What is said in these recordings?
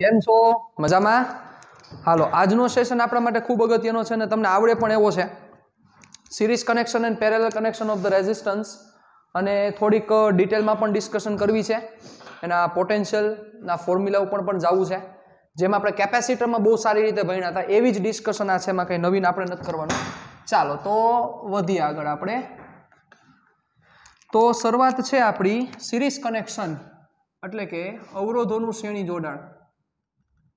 કેમ છો મજામાં હાલો આજનો સેશન આપણા માટે ખૂબ અગત્યનો છે અને તમને આવડે પણ એવો છે series connection and parallel connection of the resistance અને થોડીક ડિટેલમાં પણ ડિસ્કશન કરવી છે એના પોટેન્શિયલના ફોર્મ્યુલા ઉપર પણ જવું છે જેમાં આપણે કેપેસિટરમાં બહુ સારી રીતે ભણ્યા હતા એવી જ ડિસ્કશન આ છે એમાં કંઈ નવીન આપણે નથી કરવાનું ચાલો તો વધીએ આગળ આપણે તો શરૂઆત છે આપણી સિરીઝ કનેક્શન એટલે કે અવરોધોનું શ્રેણી જોડાણ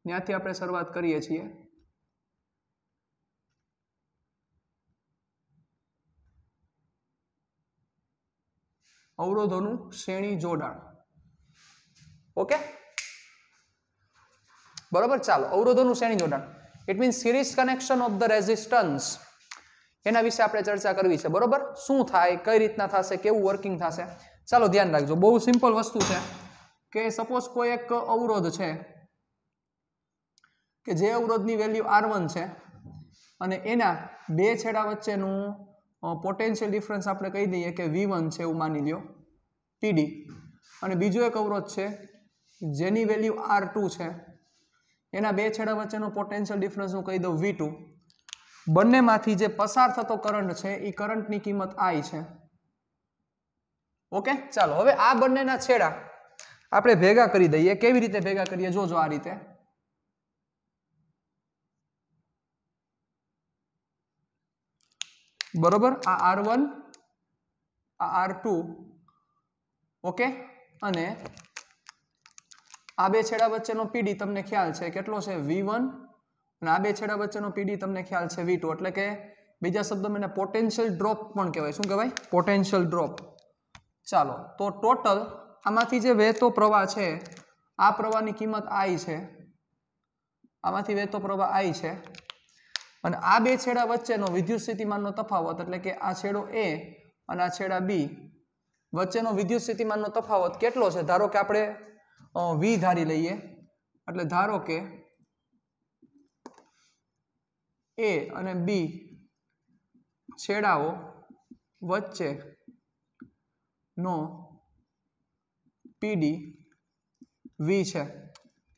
ત્યાંથી આપણે શરૂઆત કરીએ છીએ અવરોધોનું શ્રેણી જોડાણ ઓકે બરોબર ચાલો અવરોધોનું શ્રેણી જોડાણ it means series connection of the resistance એના વિશે આપણે ચર્ચા કરવી છે બરોબર શું થાય કઈ રીતના થશે કેવું વર્કિંગ થશે ચાલો ધ્યાન રાખજો બહુ સિમ્પલ વસ્તુ છે કે સપોઝ કોઈ એક અવરોધ છે કે જે અવરોધની વેલ્યુ આર વન છે અને એના બે છેડા વચ્ચેનું પોટેન્શિયલ ડિફરન્સ આપણે કહી દઈએ કે વી વન છે એવું માની લ્યો પીડી અને બીજો એક અવરોધ છે જેની વેલ્યુ આર ટુ છે એના બે છેડા વચ્ચેનો પોટેન્શિયલ ડિફરન્સ હું કહી દઉં વી ટુ બંનેમાંથી જે પસાર થતો કરંટ છે એ કરંટની કિંમત આઈ છે ઓકે ચાલો હવે આ બંનેના છેડા આપણે ભેગા કરી દઈએ કેવી રીતે ભેગા કરીએ જોજો આ રીતે બરોબર આ આર વન આ આર ટુ ઓકે અને આ બે છેડા વચ્ચેનો પીડી તમને ખ્યાલ છે કેટલો છે વી વન અને આ બે છેડા વચ્ચેનો પીડી તમને ખ્યાલ છે વી ટુ એટલે કે બીજા શબ્દો મને પોટેન્શિયલ ડ્રોપ પણ કહેવાય શું કહેવાય પોટેન્શિયલ ડ્રોપ ચાલો તો ટોટલ આમાંથી જે વહેતો પ્રવાહ છે આ પ્રવાહની કિંમત આઈ છે આમાંથી વહેતો પ્રવાહ આઈ છે અને આ બે છેડા વચ્ચેનો વિદ્યુત સ્થિતિમાનનો તફાવત એટલે કે આ છેડો એ અને આ છેડા બી વચ્ચેનો વિદ્યુત સ્થિતિમાનનો તફાવત કેટલો છે ધારો કે આપણે વી ધારી લઈએ એટલે ધારો કે એ અને બી છેડાઓ વચ્ચે નો પીડી વી છે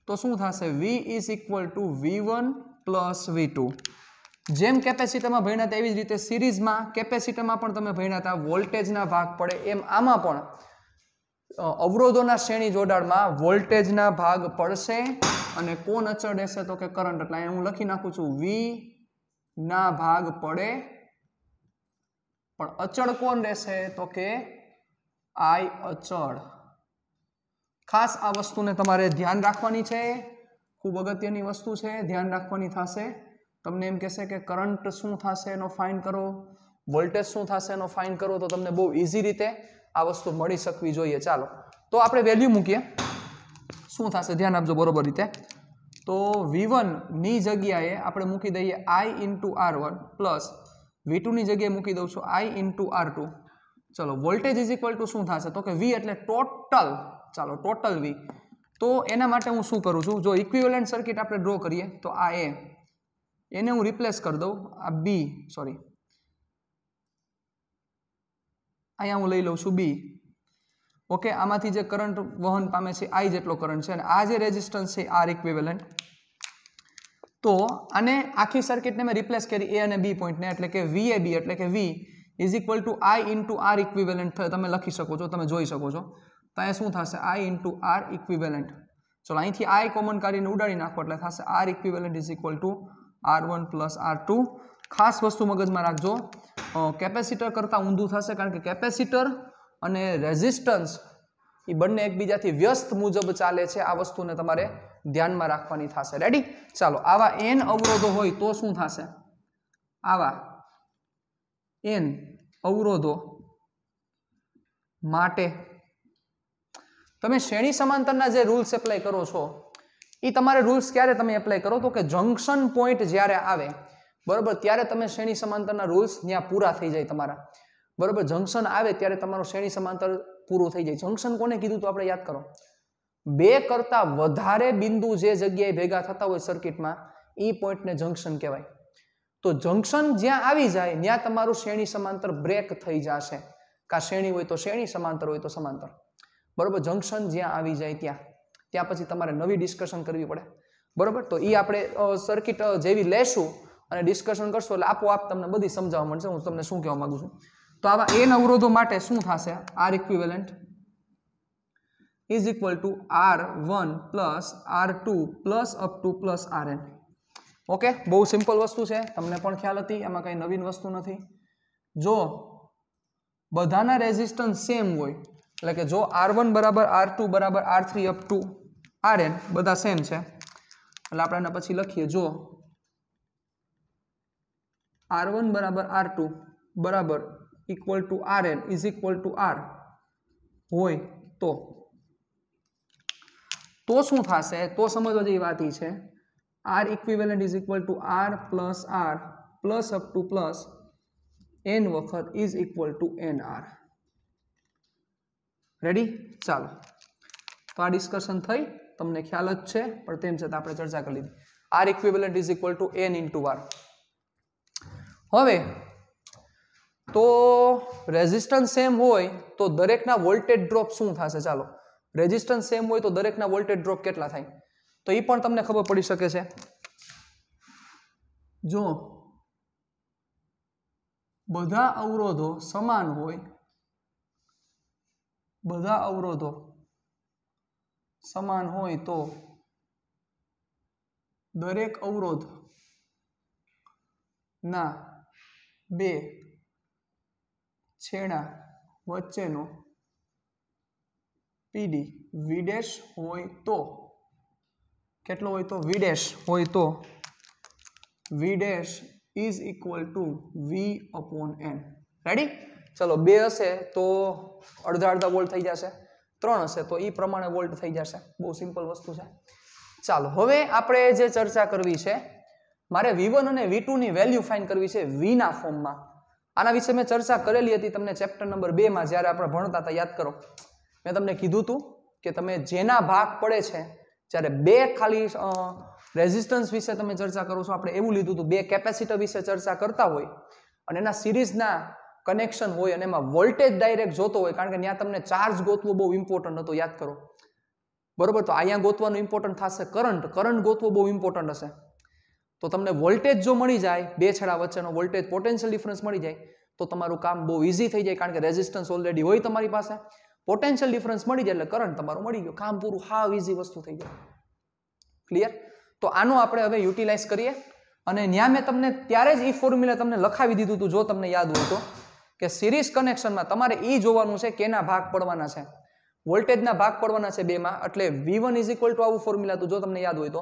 તો શું થશે V is equal to V one plus V two જેમ કેપેસિટરમાં ભણ્યા તેવી જ રીતે સિરીઝમાં કેપેસિટરમાં પણ તમે ભણ્યા હતા વોલ્ટેજના ભાગ પડે એમ આમાં પણ અવરોધોના શ્રેણી જોડાણમાં વોલ્ટેજના ભાગ પડશે અને કોણ અચળ રહેશે તો કે કરંટ એટલે હું લખી નાખું છું વી ના ભાગ પડે પણ અચળ કોણ રહેશે તો કે આઈ અચળ ખાસ આ વસ્તુને તમારે ધ્યાન રાખવાની છે ખૂબ અગત્યની વસ્તુ છે ધ્યાન રાખવાની થશે તમને એમ કહેશે કે કરંટ શું થશે એનો ફાઇન કરો વોલ્ટેજ શું થશે એનો ફાઇન કરો તો તમને બહુ ઇઝી રીતે આ વસ્તુ મળી શકવી જોઈએ ચાલો તો આપણે વેલ્યુ મૂકીએ શું થશે ધ્યાન આપજો બરોબર રીતે તો વી જગ્યાએ આપણે મૂકી દઈએ I into R one plus V ટુની જગ્યાએ મૂકી દઉં છું આઈ ઇન્ટુ આર ટુ ચલો વોલ્ટેજ ઇઝ ઇક્વલ ટુ શું થશે તો કે વી એટલે ટોટલ ચાલો ટોટલ વી તો એના માટે હું શું કરું છું જો ઇક્વિવેલન્ટ સર્કિટ આપણે ડ્રો કરીએ તો આ એ એને હું રિપ્લેસ કરી દઉં આ બી સોરી અહીંયા હું લઈ લઉં છું બી ઓકે આમાંથી જે કરંટ વહન પામે છે આઈ જેટલો કરંટ છે અને આ જે રેઝિસ્ટન્સ છે આર ઇક્વિવેલન્ટ તો અને આખી સર્કિટને મેં રિપ્લેસ કરી એ અને બી પોઈન્ટને એટલે કે વી એ બી એટલે કે V is equal to I into R equivalent તમે લખી શકો છો તમે જોઈ શકો છો તો અહીંયા શું થશે આઈ ઇન્ટુ આર ઇક્વિવેલન્ટ ચલો અહીંથી આઈ કોમન કાઢીને ઉડાડી નાખો એટલે થશે R equivalent is equal to R one plus R two ખાસ વસ્તુ મગજમાં રાખજો કેપેસિટર કરતાં ઊંધું થશે કારણ કે કેપેસિટર અને રેઝિસ્ટન્સ એ બંને એકબીજાથી વ્યસ્ત મુજબ ચાલે છે આ વસ્તુને તમારે ધ્યાનમાં રાખવાની થશે રેડી ચાલો આવા એન અવરોધો હોય તો શું થશે આવા એન અવરોધો માટે તમે શ્રેણી સમાંતરના જે રૂલ્સ એપ્લાય કરો છો એ તમારે રૂલ્સ ક્યારે તમે એપ્લાય કરો તો કે જંકશન પોઈન્ટ જ્યારે આવે બરાબર ત્યારે તમે શ્રેણી સમાંતરના રૂલ્સ ત્યાં પૂરા થઈ જાય તમારા બરાબર જંકશન આવે ત્યારે તમારું શ્રેણી સમાંતર પૂરું થઈ જાય જંકશન કોને કીધું તો આપણે યાદ કરો બે કરતાં વધારે બિંદુ જે જગ્યાએ ભેગા થતા હોય સર્કિટમાં એ પોઈન્ટને જંકશન કહેવાય તો જંકશન જ્યાં આવી જાય ત્યાં તમારું શ્રેણી સમાંતર બ્રેક થઈ જશે કાં શ્રેણી હોય તો શ્રેણી સમાંતર હોય તો સમાંતર બરાબર જંકશન જ્યાં આવી જાય ત્યાં ત્યાં પછી તમારે નવી ડિસ્કશન કરવી પડે બરાબર તો એ આપણે સર્કિટ જેવી લેશું અને ડિસ્કશન કરશો એટલે આપોઆપ તમને બધી સમજાવવા મળશે હું તમને શું કહેવા માગું છું તો આવા એન અવરોધો માટે શું થશે R equivalent is equal to R one plus R two plus up to plus R N okay બહુ સિમ્પલ વસ્તુ છે તમને પણ ખ્યાલ હતી એમાં કંઈ નવીન વસ્તુ નથી જો બધાના રેઝિસ્ટન્સ સેમ હોય એટલે કે જો આર વન બરાબર આર ટુ બરાબર R three up to R N બધા સેમ છે એટલે આપણે એના પછી લખીએ જો આર વન બરાબર આર ટુ બરાબર equal to R N is equal to R હોય તો તો શું થશે તો સમજવા જેવી વાત એ છે R equivalent is equal to R plus R plus up to plus N વખત is equal to N R ready ચાલો તો આ ડિસ્કશન થઈ તમને ખ્યાલ જ છે પણ તેમ છતાં આપણે ચર્ચા કરી લીધી R equivalent is equal to N into R હવે તો રેઝિસ્ટન્સ સેમ હોય તો દરેકના વોલ્ટેજ ડ્રોપ શું થશે ચાલો રેઝિસ્ટન્સ સેમ હોય તો દરેકના વોલ્ટેજ ડ્રોપ કેટલા થાય તો એ પણ તમને ખબર પડી શકે છે જો બધા અવરોધો સમાન હોય બધા અવરોધો સમાન હોય તો દરેક અવરોધ ના બે છેડા વચ્ચેનો પીડી વિડેશ હોય તો કેટલો હોય તો વિડેશ હોય તો V dash is equal to V upon N ready ચલો બે હશે તો અડધા અડધા વોલ્ટ થઈ જશે ત્રણ હશે તો એ પ્રમાણે વોલ્ટ થઈ જશે બહુ સિમ્પલ વસ્તુ છે ચાલો હવે આપણે જે ચર્ચા કરવી છે મારે વી અને વી ની વેલ્યુ ફાઇન કરવી છે વીના ફોર્મમાં આના વિશે મેં ચર્ચા કરેલી હતી તમને ચેપ્ટર નંબર બેમાં જ્યારે આપણે ભણતા હતા યાદ કરો મેં તમને કીધું હતું કે તમે જેના ભાગ પડે છે જ્યારે બે ખાલી રેઝિસ્ટન્સ વિશે તમે ચર્ચા કરો છો આપણે એવું લીધું હતું બે કેપેસિટર વિશે ચર્ચા કરતા હોય અને એના સિરીઝના કનેક્શન હોય અને એમાં વોલ્ટેજ ડાયરેક્ટ જોતો હોય કારણ કે ત્યાં તમને ચાર્જ ગોતવો બહુ ઇમ્પોર્ટન્ટ હતો યાદ કરો બરોબર તો અહીંયા ગોતવાનું ઇમ્પોર્ટન્ટ થશે કરંટ કરંટ ગોતવો બહુ ઇમ્પોર્ટન્ટ હશે તો તમને વોલ્ટેજ જો મળી જાય બે છેડા વચ્ચેનો વોલ્ટેજ પોટેન્શિયલ ડિફરન્સ મળી જાય તો તમારું કામ બહુ ઇઝી થઈ જાય કારણ કે રેઝિસ્ટન્સ ઓલરેડી હોય તમારી પાસે પોટેન્શિયલ ડિફરન્સ મળી જાય એટલે કરંટ તમારું મળી ગયું કામ પૂરું હાવ ઇઝી વસ્તુ થઈ જાય ક્લિયર તો આનો આપણે હવે યુટિલાઇઝ કરીએ અને ન્યા મેં તમને ત્યારે જ એ ફોર્મ્યુલા તમને લખાવી દીધું હતું જો તમને યાદ હોય તો કે સિરીઝ કનેક્શનમાં તમારે એ જોવાનું છે કેના ભાગ પડવાના છે વોલ્ટેજના ભાગ પડવાના છે બેમાં એટલે V one is equal to આવું ફોર્મ્યુલા હતું જો તમને યાદ હોય તો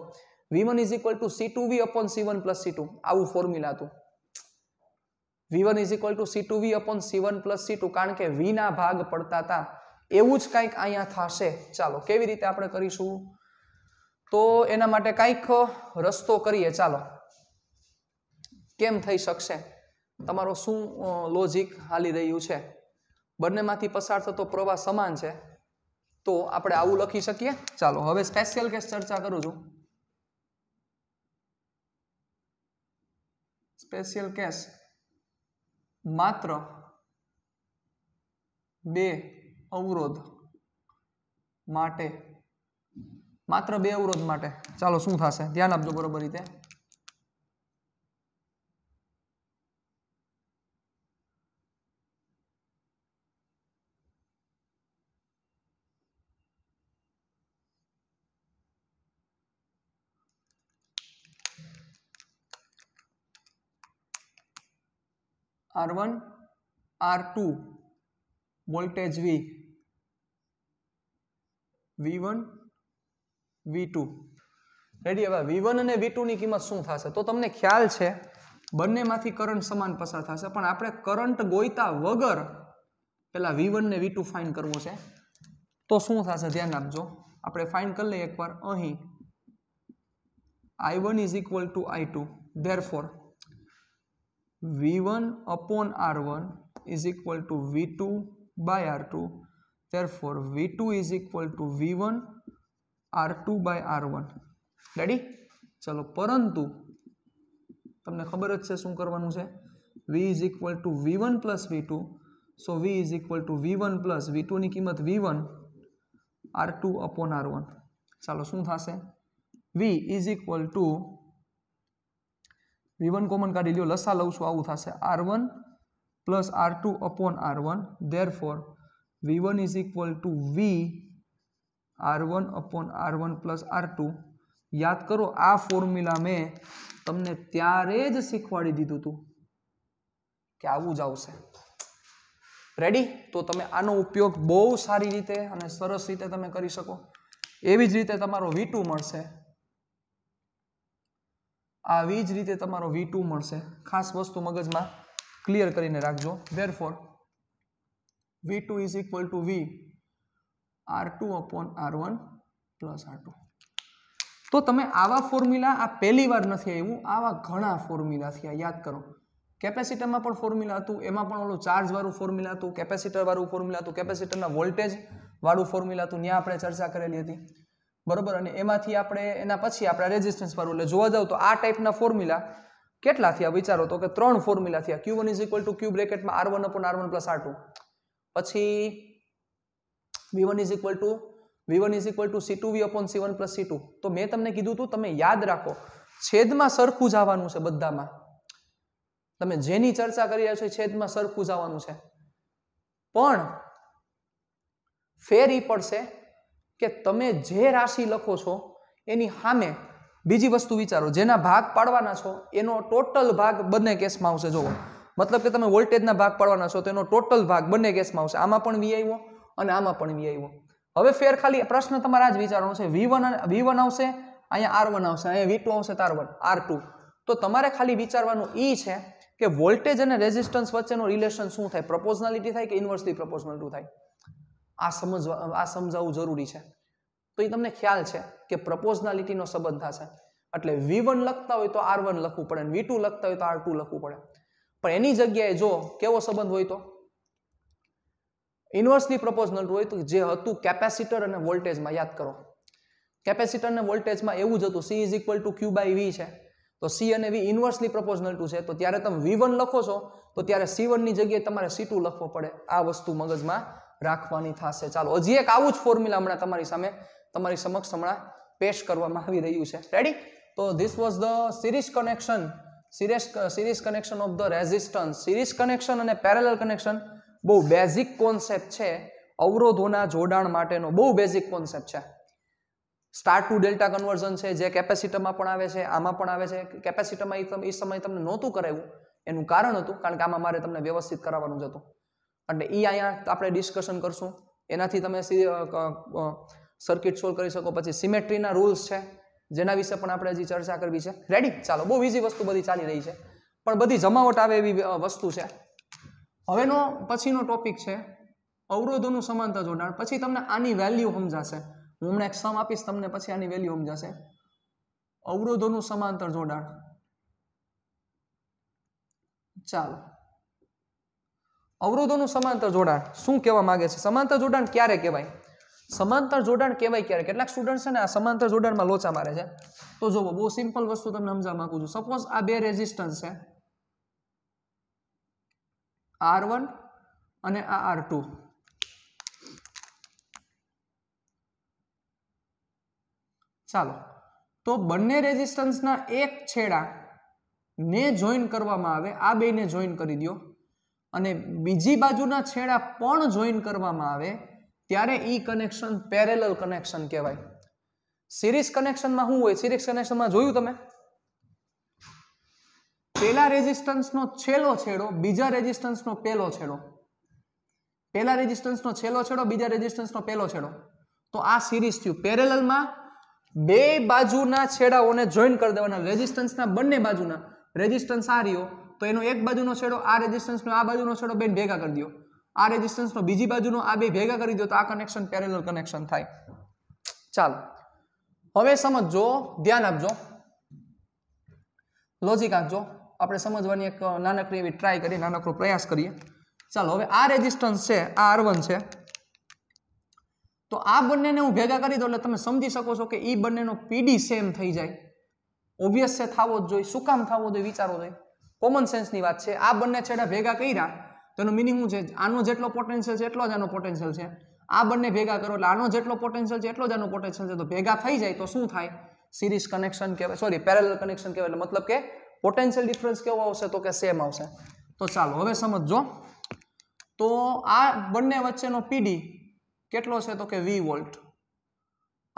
V one is equal to C two V upon C one plus C two આવું ફોર્મ્યુલા હતું V one is equal to C two V upon C one plus C two કારણ કે વીના ભાગ પડતા હતા એવું જ કંઈક અહીંયા થશે ચાલો કેવી રીતે આપણે કરીશું તો એના માટે કંઈક રસ્તો કરીએ ચાલો કેમ થઈ શકશે તમારો શું લોજિક હાલી રહ્યું છે બંનેમાંથી પસાર થતો પ્રવાહ સમાન છે તો આપણે આવું લખી શકીએ ચાલો હવે સ્પેશિયલ કેસ ચર્ચા કરું છું સ્પેશિયલ કેસ માત્ર બે અવરોધ માટે માત્ર બે અવરોધ માટે ચાલો શું થશે ધ્યાન આપજો બરોબર રીતે R one R two voltage V V one V two ready હવે વી વન અને વી ટુની કિંમત શું થશે તો તમને ખ્યાલ છે બંનેમાંથી કરંટ સમાન પસાર થશે પણ આપણે કરંટ ગોઈતા વગર પેલા વી વન ને વી ટુ ફાઇન કરવું છે તો શું થશે ધ્યાન આપજો આપણે ફાઇન કરી લઈએ એકવાર અહીં I one is equal to I two therefore v1 upon r1 is equal to v2 by r2 therefore v2 is equal to v1 r2 by r1 ready ચલો પરંતુ તમને ખબર જ છે શું કરવાનું છે v is equal to v1 plus v2 so v is equal to v1 plus v2 ની કિંમત v1 r2 upon r1 ચાલો શું થશે v is equal to V one common કાઢી લ્યો લસા લઉં છું આવું થશે R one plus R two upon R one therefore V one is equal to V R one upon R one plus R two યાદ કરો આ ફોર્મ્યુલા મેં તમને ત્યારે જ શીખવાડી દીધું હતું કે આવું જ આવશે રેડી તો તમે આનો ઉપયોગ બહુ સારી રીતે અને સરસ રીતે તમે કરી શકો એવી જ રીતે તમારો વી ટુ મળશે આવી જ રીતે તમારો વી ટુ મળશે ખાસ વસ્તુ મગજમાં ક્લિયર કરીને રાખજો therefore V two is equal to V R two upon R one plus R two તો તમે આવા ફોર્મ્યુલા આ પહેલી વાર નથી આવ્યું આવા ઘણા ફોર્મ્યુલા થયા યાદ કરો કેપેસિટરમાં પણ ફોર્મ્યુલા હતું એમાં પણ ઓલું ચાર્જવાળું ફોર્મ્યુલા હતું કેપેસિટરવાળું ફોર્મ્યુલા હતું કેપેસિટરના વોલ્ટેજ વાળું ફોર્મ્યુલા હતું ત્યાં આપણે ચર્ચા કરેલી હતી બરોબર અને એમાંથી આપણે એના પછી આપણે રેઝિસ્ટન્સ પર એટલે જોવા જાવ તો આ ટાઈપના ફોર્મ્યુલા કેટલા થયા વિચારો તો કે ત્રણ ફોર્મ્યુલા થયા Q one is equal to Q બ્રેકેટમાં R one upon R one plus R two પછી V one is equal to V one is equal to C two V upon C one plus C two તો મેં તમને કીધું હતું તમે યાદ રાખો છેદમાં સરખું જ આવવાનું છે બધામાં તમે જેની ચર્ચા કરી રહ્યા છો છેદમાં સરખું જ આવવાનું છે પણ ફેર ઈ પડશે કે તમે જે રાશિ લખો છો એની સામે બીજી વસ્તુ વિચારો જેના ભાગ પાડવાના છો એનો ટોટલ ભાગ બંને કેસમાં આવશે જુઓ મતલબ કે તમે વોલ્ટેજના ભાગ પાડવાના છો તો એનો ટોટલ ભાગ બંને કેસમાં આવશે આમાં પણ વી આવ્યો અને આમાં પણ વી આવ્યો હવે ફેર ખાલી પ્રશ્ન તમારા જ વિચારવાનો છે વી વન વી વન આવશે અહીંયા આર વન આવશે અહીંયા વી ટુ આવશે આર વન આર ટુ તો તમારે ખાલી વિચારવાનું એ છે કે વોલ્ટેજ અને રેઝિસ્ટન્સ વચ્ચેનો રિલેશન શું થાય પ્રપોઝનાલિટી થાય કે ઇન્વર્સલી પ્રપોઝનલ ટુ થાય આ સમજવા આ સમજાવવું જરૂરી છે તો એ તમને ખ્યાલ છે કે પ્રપોઝનાલિટીનો સંબંધ થશે એટલે વી વન લખતા હોય તો આર વન લખવું પડે વી ટુ લખતા હોય તો આર ટુ લખવું પડે પણ એની જગ્યાએ જો કેવો સંબંધ હોય તો ઇન્વર્સલી પ્રપોઝનલ હોય તો જે હતું કેપેસિટર અને વોલ્ટેજમાં યાદ કરો કેપેસિટર અને વોલ્ટેજમાં એવું જ હતું C is equal to Q by V છે તો સી અને વી ઇન્વર્સલી પ્રપોઝનલ ટુ છે તો ત્યારે તમે વી વન લખો છો તો ત્યારે સી વનની જગ્યાએ તમારે સી ટુ લખવો પડે આ વસ્તુ મગજમાં રાખવાની થશે ચાલો હજી એક આવું જ ફોર્મ્યુલા હમણાં તમારી સામે તમારી સમક્ષ હમણાં પેશ કરવામાં આવી રહ્યું છે રેડી તો this was the series connection series series connection of the resistance series connection અને પેરેલલ કનેક્શન બહુ બેઝિક કોન્સેપ્ટ છે અવરોધોના જોડાણ માટેનો બહુ બેઝિક કોન્સેપ્ટ છે સ્ટાર ટુ ડેલ્ટા કન્વર્ઝન છે જે કેપેસિટરમાં પણ આવે છે આમાં પણ આવે છે કેપેસિટરમાં એ સમય તમને નહોતું કરાવ્યું એનું કારણ હતું કારણ કે આમાં મારે તમને વ્યવસ્થિત કરાવવાનું જ હતું એટલે એ અહીંયા આપણે ડિસ્કશન કરશું એનાથી તમે સર્કિટ સોલ્વ કરી શકો પછી સિમેટ્રીના રૂલ્સ છે જેના વિશે પણ આપણે હજી ચર્ચા કરવી છે રેડી ચાલો બહુ બીજી વસ્તુ બધી ચાલી રહી છે પણ બધી જમાવટ આવે એવી વસ્તુ છે હવેનો પછીનો ટોપિક છે અવરોધોનું સમાંતર જોડાણ પછી તમને આની વેલ્યુ સમજાશે હું હમણાં એક સમ આપીશ તમને પછી આની વેલ્યુ સમજાશે અવરોધોનું સમાંતર જોડાણ ચાલો અવરોધોનું સમાંતર જોડાણ શું કહેવા માંગે છે સમાંતર જોડાણ ક્યારે કહેવાય સમાંતર જોડાણ કહેવાય ક્યારે કેટલાક સ્ટુડન્ટ છે ને આ સમાંતર જોડાણમાં લોચા મારે છે તો જુઓ બહુ સિમ્પલ વસ્તુ તમને સમજાવવા માંગુ છું સપોઝ આ બે રેઝિસ્ટન્સ છે આર વન અને આ આર ટુ ચાલો તો બંને રેઝિસ્ટન્સના એક છેડા ને જોઈન કરવામાં આવે આ બેને જોઈન કરી દો અને બીજી બાજુના છેડા પણ જોઈન કરવામાં આવે ત્યારે ઈ કનેક્શન પેરેલલ કનેક્શન કહેવાય સિરીઝ કનેક્શનમાં શું હોય સિરીઝ કનેક્શનમાં જોયું તમે પહેલા રેઝિસ્ટન્સનો છેલ્લો છેડો બીજા રેઝિસ્ટન્સનો પહેલો છેડો પહેલા રેઝિસ્ટન્સનો છેલ્લો છેડો બીજા રેઝિસ્ટન્સનો પહેલો છેડો તો આ સિરીઝ થયું પેરેલલમાં બે બાજુના છેડાઓને જોઈન કરી દેવાના રેઝિસ્ટન્સના બંને બાજુના રેઝિસ્ટન્સ આ રહ્યો તો એનો એક બાજુનો છેડો આ રેઝિસ્ટન્સનો આ બાજુનો છેડો બેન ભેગા કરી દો આ રેઝિસ્ટન્સનો બીજી બાજુનો આ બે ભેગા કરી દો તો આ કનેક્શન પેરેલલ કનેક્શન થાય ચાલો હવે સમજો ધ્યાન આપજો લોજિક આપજો આપણે સમજવાની એક નાનકડી એવી ટ્રાય કરીએ નાનકડો પ્રયાસ કરીએ ચાલો હવે આ રેઝિસ્ટન્સ છે આ આર છે તો આ બંનેને હું ભેગા કરી દઉં એટલે તમે સમજી શકો છો કે એ બંનેનો પીડી સેમ થઈ જાય ઓબ્વિયસ છે થવો જ જોઈએ શું કામ થવો જોઈએ વિચારો જોઈએ કોમન સેન્સની વાત છે આ બંને છેડા ભેગા કર્યા તેનું મિનિંગ શું છે આનો જેટલો પોટેન્શિયલ છે એટલો જ આનો પોટેન્શિયલ છે આ બંને ભેગા કરો એટલે આનો જેટલો પોટેન્શિયલ છે એટલો જ આનો પોટેન્શિયલ છે તો ભેગા થઈ જાય તો શું થાય સિરીઝ કનેક્શન કહેવાય સોરી પેરેલ કનેક્શન કહેવાય એટલે મતલબ કે પોટેન્શિયલ ડિફરન્સ કેવો આવશે તો કે સેમ આવશે તો ચાલો હવે સમજો તો આ બંને વચ્ચેનો પીડી કેટલો છે તો કે વી વોલ્ટ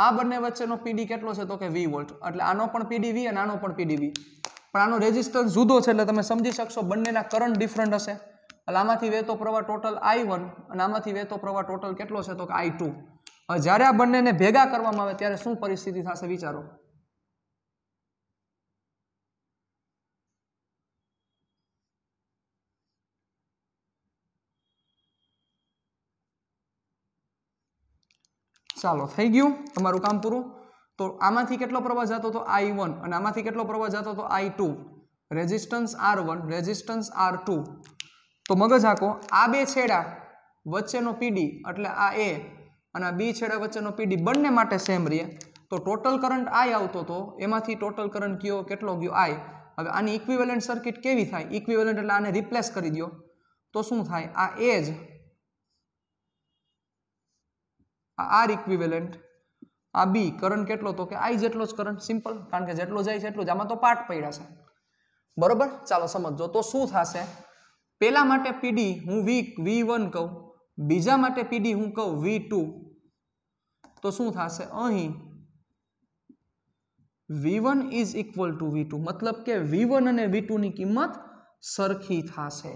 આ બંને વચ્ચેનો પીડી કેટલો છે તો કે વી વોલ્ટ એટલે આનો પણ પીડી વી અને આનો પણ પીડી વી પણ આનો રેઝિસ્ટન્સ જુદો છે એટલે તમે સમજી શકશો બંનેના કરંટ ડિફરન્ટ હશે એટલે આમાંથી વહેતો પ્રવાહ ટોટલ આઈ વન અને આમાંથી વહેતો પ્રવાહ ટોટલ કેટલો છે તો કે આઈ ટુ જ્યારે આ બંનેને ભેગા કરવામાં આવે ત્યારે શું પરિસ્થિતિ થશે વિચારો ચાલો થઈ ગયું તમારું કામ પૂરું તો આમાંથી કેટલો પ્રવાહ જતો હતો આઈ વન અને આમાંથી કેટલો પ્રવાહ જતો હતો I two resistance R one resistance R two તો મગજ આંકો આ બે છેડા વચ્ચેનો પીડી એટલે આ એ અને આ બી છેડા વચ્ચેનો પીડી બંને માટે સેમ રહે તો ટોટલ કરંટ આઈ આવતો હતો એમાંથી ટોટલ કરંટ કયો કેટલો ગયો આઈ હવે આની ઇક્વિવેલન્ટ સર્કિટ કેવી થાય ઇક્વિવેલન્ટ એટલે આને રિપ્લેસ કરી દો તો શું થાય આ એ જ આ આર ઇક્વિવેલન્ટ આ બી કરંટ કેટલો તો કે આઈ જેટલો જ કરંટ સિમ્પલ કારણ કે જેટલો જાય છે એટલું જ આમાં તો પાર્ટ પડ્યા છે બરોબર ચાલો સમજો તો શું થશે પહેલાં માટે પીડી હું વી વી વન કહું બીજા માટે પીડી હું કહું વી ટુ તો શું થશે અહીં V one is equal to V two મતલબ કે વી વન અને વી ટુની કિંમત સરખી થશે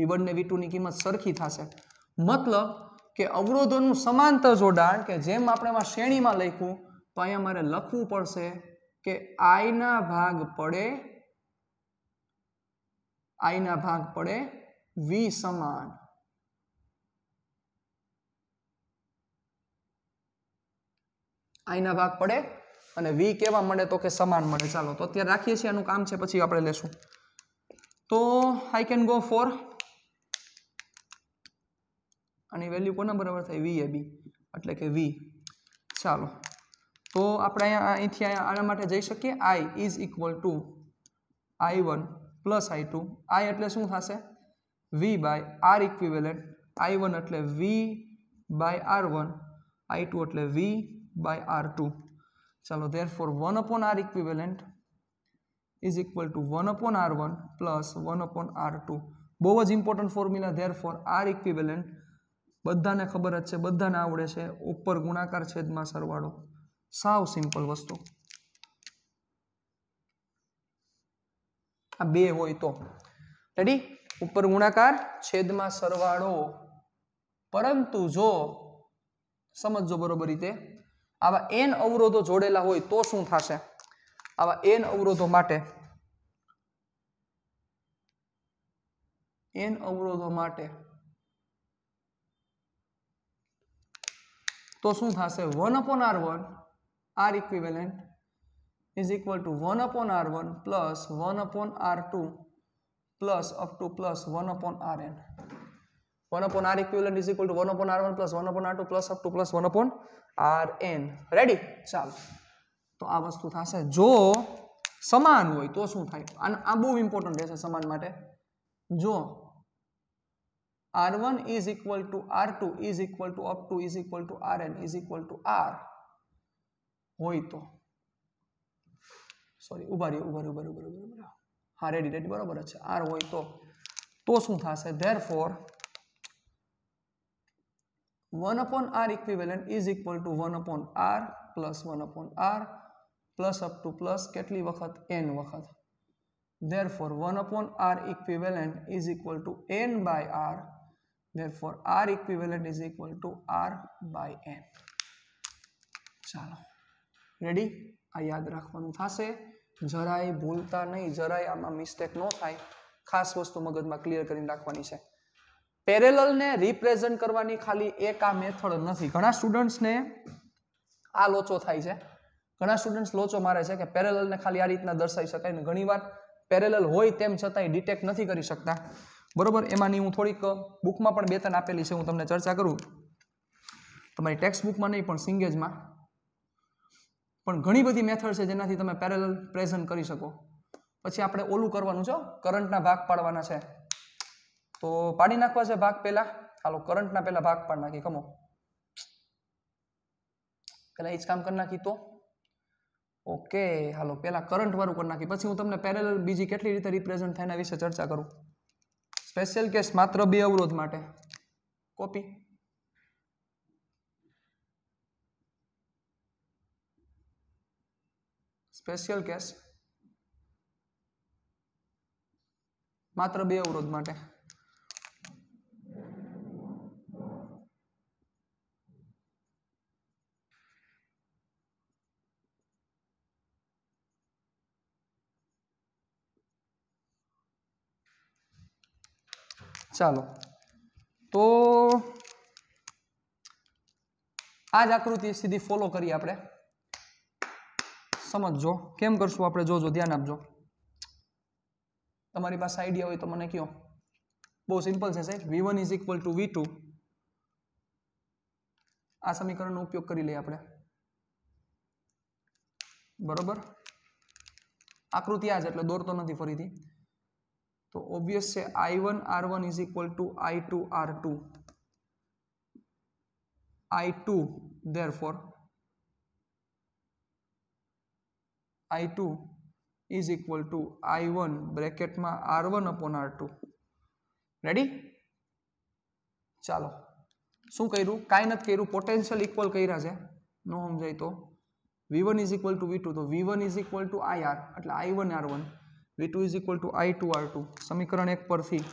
વી વન ને વી ટુની કિંમત સરખી થશે મતલબ કે અવરોધોનું સમાંતર જોડાણ કે જેમ આપણે શ્રેણીમાં લખ્યું તો અહીંયા મારે લખવું પડશે કે આઈના ભાગ પડે આઈના ભાગ પડે વી સમાન આઈના ભાગ પડે અને વી કેવા મળે તો કે સમાન મળે ચાલો તો અત્યારે રાખીએ છીએ આનું કામ છે પછી આપણે લેશું તો આઈ કેન ગો ફોર આની વેલ્યુ કોના બરાબર થાય વી એ બી એટલે કે વી ચાલો તો આપણે અહીંયા અહીંથી આના માટે જઈ શકીએ I is equal to I one plus I two I એટલે શું થશે V by R equivalent I one એટલે V by R one I two એટલે વી બાય આર ટુ ચાલો therefore one upon R equivalent is equal to one upon R one plus one upon R two બહુ જ important formula therefore R equivalent બધાને ખબર જ છે બધાને આવડે છે ઉપર ગુણાકાર છેદમાં સરવાળો સાવ સિમ્પલ વસ્તુ આ બે હોય તો રેડી ઉપર ગુણાકાર છેદમાં સરવાળો પરંતુ જો સમજો બરોબર રીતે આવા એન અવરોધો જોડેલા હોય તો શું થશે આવા એન અવરોધો માટે એન અવરોધો માટે તો શું થશે one upon R one R equivalent is equal to 1 upon r1 plus 1 upon r2 plus up to plus 1 upon rn. 1 upon r equivalent is equal to 1 upon r1 plus 1 upon r2 plus up to plus 1 upon rn. Ready ચાલો તો આ વસ્તુ થશે જો સમાન હોય તો શું થાય અને આ બહુ ઇમ્પોર્ટન્ટ રહેશે સમાન માટે જો r1 is equal to r2 is equal to up to is equal to rn is equal to r હોય તો સોરી ઊભા રહ્યો ઊભા રહ્યો ઊભા રહ્યો બરાબર હા રેડી રેડી બરાબર છે આર હોય તો તો શું થશે therefore one upon R equivalent is equal to one upon R plus one upon R plus up to plus કેટલી વખત એન વખત therefore 1 upon r equivalent is equal to n by r therefore r equivalent is equal to r by n chalo ready આ યાદ રાખવાનું થશે જરાય ભૂલતા નહીં જરાય આમાં મિસ્ટેક ન થાય ખાસ વસ્તુ મગજમાં ક્લિયર કરીને રાખવાની છે પેરેલલને રિપ્રેઝન્ટ કરવાની ખાલી એક આ મેથડ નથી ઘણા સ્ટુડન્ટ્સને આ લોચો થાય છે ઘણા સ્ટુડન્ટ્સ લોચો મારે છે કે પેરેલલને ખાલી આ રીતના દર્શાવી શકાય ને ઘણીવાર પેરેલલ હોય તેમ છતાંય ડિટેક્ટ નથી કરી શકતા બરોબર એમાંની હું થોડીક બુકમાં પણ બે ત્રણ આપેલી છે હું તમને ચર્ચા કરું તમારી ટેક્સ્ટ બુકમાં નહીં પણ સિંગેજમાં પણ ઘણી બધી મેથડ છે જેનાથી તમે પેરેલ પ્રેઝન્ટ કરી શકો પછી આપણે ઓલું કરવાનું છે કરંટના ભાગ પાડવાના છે તો પાડી નાખવા છે ભાગ પહેલાં હાલો કરંટના પહેલાં ભાગ પાડી નાખી કમો પહેલાં એ જ કામ કરી નાખી તો ઓકે હાલો પહેલાં કરંટ કરંટવાળું કરી નાખી પછી હું તમને પેરેલ બીજી કેટલી રીતે રિપ્રેઝન્ટ થાય એના વિશે ચર્ચા કરું સ્પેશિયલ કેસ માત્ર બે અવરોધ માટે કોપી સ્પેશિયલ કેસ માત્ર બે અવરોધ માટે ચાલો તો આ જ આકૃતિ સીધી ફોલો કરીએ આપણે સમજજો કેમ કરશું આપણે જોજો ધ્યાન આપજો તમારી પાસે આઈડિયા હોય તો મને કહો બહુ સિમ્પલ છે સાહેબ V one is equal to V two આ સમીકરણનો ઉપયોગ કરી લઈએ આપણે બરોબર આકૃતિ આ જ એટલે દોરતો નથી ફરીથી તો ઓબ્વિયસ છે I one R one is equal to I two R two I two therefore I two is equal to I one બ્રેકેટમાં R one upon R two ready ચાલો શું કર્યું કાંઈ નથી કર્યું પોટેન્શિયલ ઇક્વલ કર્યા છે ન સમજાય તો V one is equal to V two તો V one is equal to I R એટલે I one R one V two is equal to I two R two સમીકરણ એક પરથી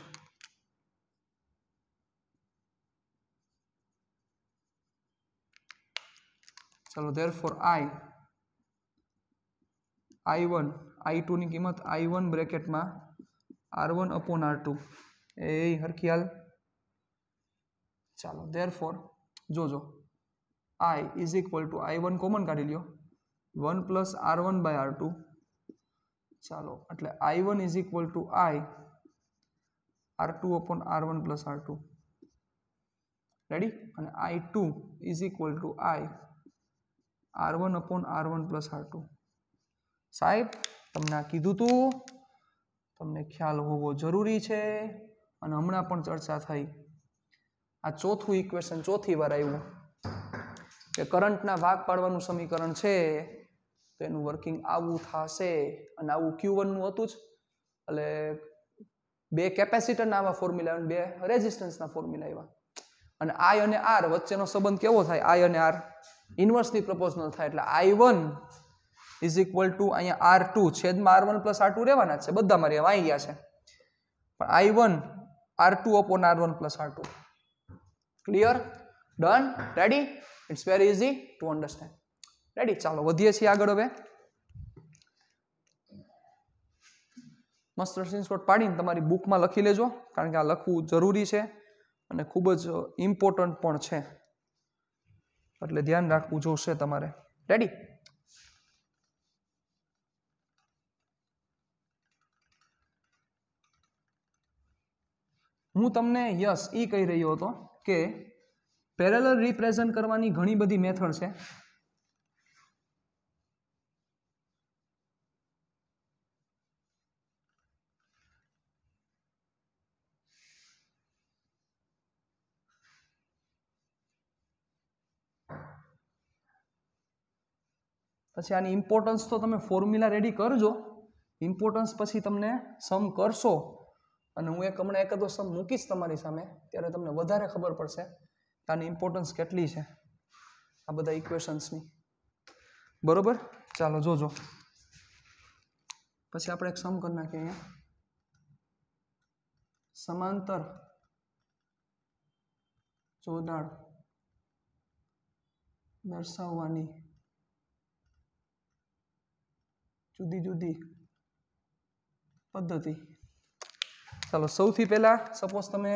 ચાલો therefore I I one I ટુની કિંમત I one બ્રેકેટમાં R one upon R two એ હરખી ચાલો દેર ફોર જોજો I is equal to I one common કાઢી લ્યો one plus R one by R two ચાલો એટલે I one is equal to I R two upon R one plus R two ready અને I two is equal to I R one upon R one plus R two સાહેબ તમને કીધું તું તમને ખ્યાલ હોવો જરૂરી છે અને હમણાં પણ ચર્ચા થઈ આ ચોથું ઇક્વેશન ચોથી વાર આવ્યું કે કરંટના ભાગ પાડવાનું સમીકરણ છે તો એનું વર્કિંગ આવું થશે અને આવું ક્યુ વનનું હતું જ એટલે બે કેપેસિટરના આવા ફોર્મ્યુલા અને બે રેઝિસ્ટન્સના ફોર્મ્યુલા આવ્યા અને આઈ અને આર વચ્ચેનો સંબંધ કેવો થાય આઈ અને આર ઇન્વર્સલી પ્રપોઝનલ થાય એટલે I one is equal to અહીંયા આર ટુ છેદમાં R one plus R two રહેવાના છે બધામાં રહેવા આવી ગયા છે પણ I one R two upon R one plus R two clear done ready it's very easy to understand ready ચાલો વધીએ છીએ આગળ હવે મસ્ત સ્ક્રીનશોટ પાડીને તમારી બુકમાં લખી લેજો કારણ કે આ લખવું જરૂરી છે અને ખૂબ જ ઇમ્પોર્ટન્ટ પણ છે એટલે ધ્યાન રાખવું જોશે તમારે રેડી હું તમને યસ એ કહી રહ્યો હતો કે પેરેલર રિપ્રેઝન્ટ કરવાની ઘણી બધી મેથડ છે પછી આની ઇમ્પોર્ટન્સ તો તમે ફોર્મ્યુલા રેડી કરજો ઇમ્પોર્ટન્સ પછી તમને સમ કરશો અને હું એક હમણાં એકાદો સમ મૂકીશ તમારી સામે ત્યારે તમને વધારે ખબર પડશે આની ઇમ્પોર્ટન્સ કેટલી છે આ બધા ઇક્વેશન્સની બરોબર ચાલો જોજો પછી આપણે એક સમ કરી નાખીએ અહીંયા સમાંતર ચોદાળ દર્શાવવાની જુદી જુદી પદ્ધતિ ચાલો સૌથી પહેલાં સપોઝ તમે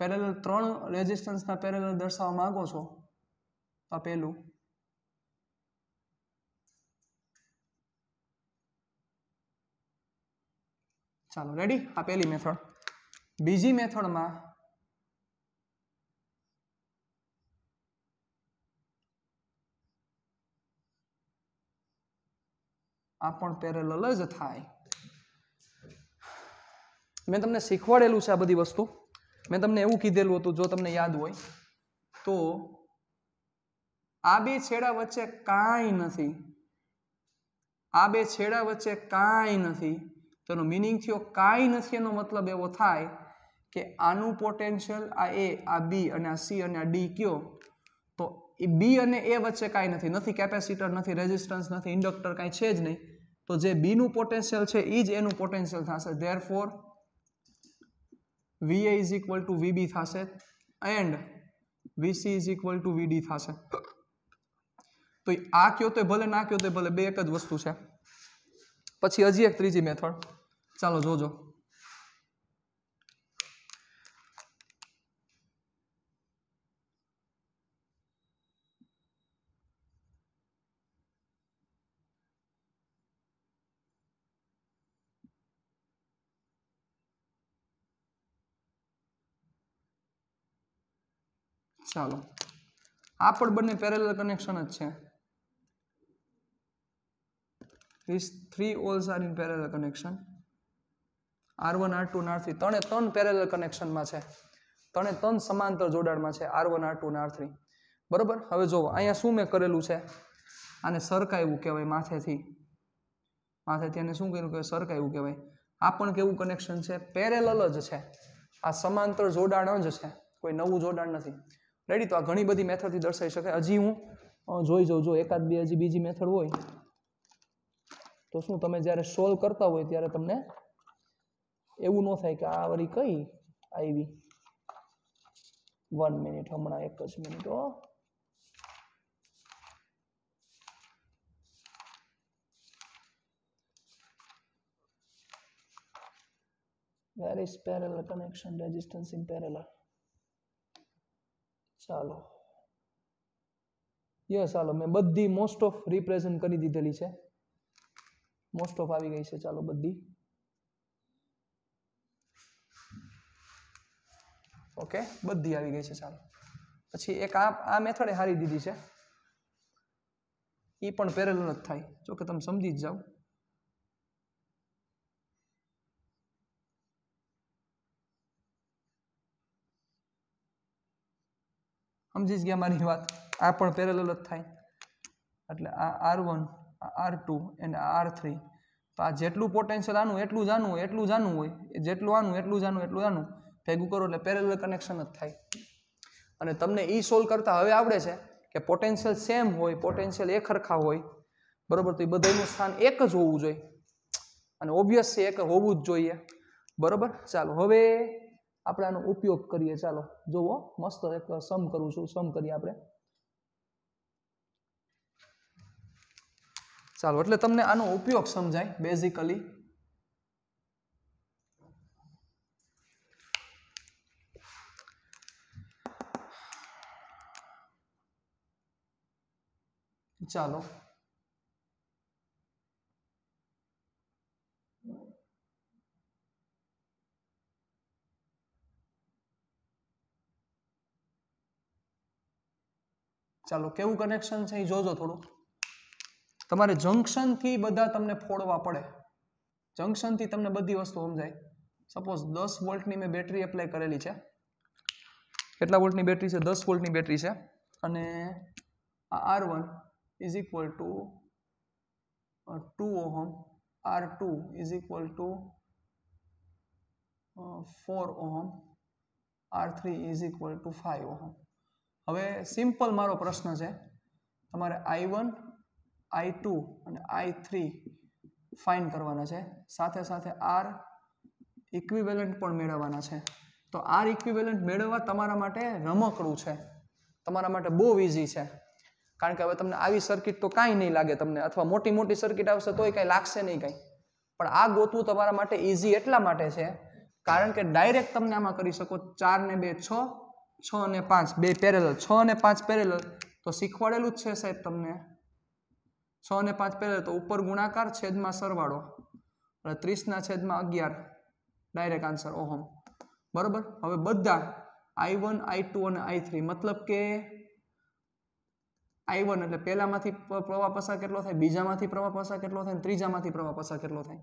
પેરેલ ત્રણ રેઝિસ્ટન્સના પેરેલલ દર્શાવવા માગો છો આ પહેલું ચાલો રેડી આ પહેલી મેથડ બીજી મેથડમાં આ પણ પેરેલલ જ થાય મેં તમને શીખવાડેલું છે આ બધી વસ્તુ મેં તમને એવું કીધેલું હતું જો તમને યાદ હોય તો આ બે છેડા વચ્ચે કાંઈ નથી આ બે છેડા વચ્ચે કાંઈ નથી તેનો મિનિંગ થયો કાંઈ નથી એનો મતલબ એવો થાય કે આનું પોટેન્શિયલ આ એ આ બી અને આ સી અને આ ડી કયો તો એ બી અને એ વચ્ચે કાંઈ નથી નથી કેપેસિટર નથી રેઝિસ્ટન્સ નથી ઇન્ડક્ટર કાંઈ છે જ નહીં તો જે બીનું પોટેન્શિયલ છે એ જ એનું પોટેન્શિયલ થશે therefore V A is equal to V B થશે and V C is equal to V D થશે તો આ કયો તે ભલે ના કયો તે ભલે બે એક જ વસ્તુ છે પછી હજી એક ત્રીજી મેથડ ચાલો જોજો ચાલો આ પણ બંને પેરેલલ કનેક્શન જ છે this three alls are in parallel connection R one R two R three ત્રણે ત્રણ પેરેલલ કનેક્શનમાં છે ત્રણે ત્રણ સમાંતર જોડાણમાં છે R one R two R three બરાબર હવે જુઓ અહીંયા શું મેં કરેલું છે આને સરકાવ્યું કહેવાય માથેથી માથેથી એને શું કર્યું કે સરકાવ્યું કહેવાય આ પણ કેવું કનેક્શન છે પેરેલલ જ છે આ સમાંતર જોડાણ જ છે કોઈ નવું જોડાણ નથી રેડી તો આ ઘણી બધી મેથડથી દર્શાવી શકાય હજી હું જોઈ જાઉં જો એકાદ બે હજી બીજી મેથડ હોય તો શું તમે જ્યારે સોલ્વ કરતા હોય ત્યારે તમને એવું ન થાય કે આ વળી કઈ આવી વન મિનિટ હમણાં એક જ મિનિટ હો Where is parallel connection પેરેલા ચાલો યસ ચાલો મેં બધી મોસ્ટ ઓફ રિપ્રેઝન્ટ કરી દીધેલી છે મોસ્ટ ઓફ આવી ગઈ છે ચાલો બધી ઓકે બધી આવી ગઈ છે ચાલો પછી એક આ આ મેથડે હારી દીધી છે એ પણ પેરેલ જ થાય જોકે તમે સમજી જ જાઓ સમજી જ ગયા મારી વાત આ પણ પેરેલલ જ થાય એટલે આ આર વન આર ટુ અને આર થ્રી તો આ જેટલું પોટેન્શિયલ આનું એટલું જ હોય એટલું જ આનું હોય જેટલું આનું એટલું જ એટલું જ ભેગું કરો એટલે પેરેલલ કનેક્શન જ થાય અને તમને એ સોલ્વ કરતાં હવે આવડે છે કે પોટેન્શિયલ સેમ હોય પોટેન્શિયલ એક સરખા હોય બરાબર તો એ બધાનું સ્થાન એક જ હોવું જોઈએ અને ઓબ્વિયસ એક હોવું જ જોઈએ બરાબર ચાલો હવે આપણે આનો ઉપયોગ કરીએ ચાલો જુઓ મસ્ત એક સમ કરું છું સમ કરીએ આપણે ચાલો એટલે તમને આનો ઉપયોગ સમજાય બેઝિકલી ચાલો ચાલો કેવું કનેક્શન છે એ જોજો થોડું તમારે જંક્શનથી બધા તમને ફોડવા પડે જંક્શનથી તમને બધી વસ્તુ સમજાય સપોઝ દસ વોલ્ટની મેં બેટરી એપ્લાય કરેલી છે કેટલા વોલ્ટની બેટરી છે દસ વોલ્ટની બેટરી છે અને આ R one is equal to two ohm R two is equal to four ohm R three is equal to five ohm હવે સિમ્પલ મારો પ્રશ્ન છે તમારે આઈ વન આઈ ટુ અને આઈ થ્રી ફાઇન કરવાના છે સાથે સાથે આર ઇક્વિવેલન્ટ પણ મેળવવાના છે તો આર ઇક્વિવેલન્ટ મેળવવા તમારા માટે રમકડું છે તમારા માટે બહુ ઇઝી છે કારણ કે હવે તમને આવી સર્કિટ તો કાંઈ નહીં લાગે તમને અથવા મોટી મોટી સર્કિટ આવશે તોય કાંઈ લાગશે નહીં કાંઈ પણ આ ગોતવું તમારા માટે ઇઝી એટલા માટે છે કારણ કે ડાયરેક્ટ તમને આમાં કરી શકો ચાર ને બે છ છ અને પાંચ બે પેરેલલ છ અને પાંચ પેરેલ તો શીખવાડેલું જ છે સાહેબ તમને છ અને પાંચ પેરેલ તો ઉપર ગુણાકાર છેદમાં સરવાળો એટલે ત્રીસના છેદમાં અગિયાર ડાયરેક્ટ આન્સર ઓહમ બરોબર હવે બધા આઈ વન આઈ ટુ અને આઈ થ્રી મતલબ કે આઈ વન એટલે પહેલામાંથી પ્રવાહ પસાર કેટલો થાય બીજામાંથી પ્રવાહ પસાર કેટલો થાય ત્રીજામાંથી પ્રવાહ પસાર કેટલો થાય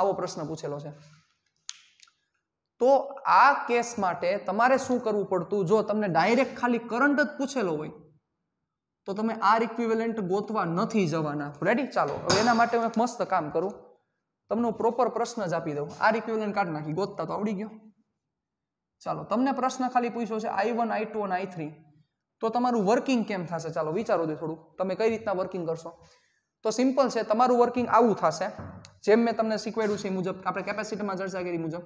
આવો પ્રશ્ન પૂછેલો છે તો આ કેસ માટે તમારે શું કરવું પડતું જો તમને ડાયરેક્ટ ખાલી કરંટ જ પૂછેલો હોય તો તમે આ ઇક્વિવેલન્ટ ગોતવા નથી જવાના રેડી ચાલો હવે એના માટે હું એક મસ્ત કામ કરું તમને પ્રોપર પ્રશ્ન જ આપી દઉં આ ઇક્વિવેલન્ટ કાઢ નાખી ગોતતા તો આવડી ગયો ચાલો તમને પ્રશ્ન ખાલી પૂછ્યો છે આઈ વન આઈ ટુ અને આઈ થ્રી તો તમારું વર્કિંગ કેમ થશે ચાલો વિચારો દે થોડું તમે કઈ રીતના વર્કિંગ કરશો તો સિમ્પલ છે તમારું વર્કિંગ આવું થશે જેમ મેં તમને શીખવાડ્યું છે એ મુજબ આપણે કેપેસિટીમાં ચર્ચા કરી મુજબ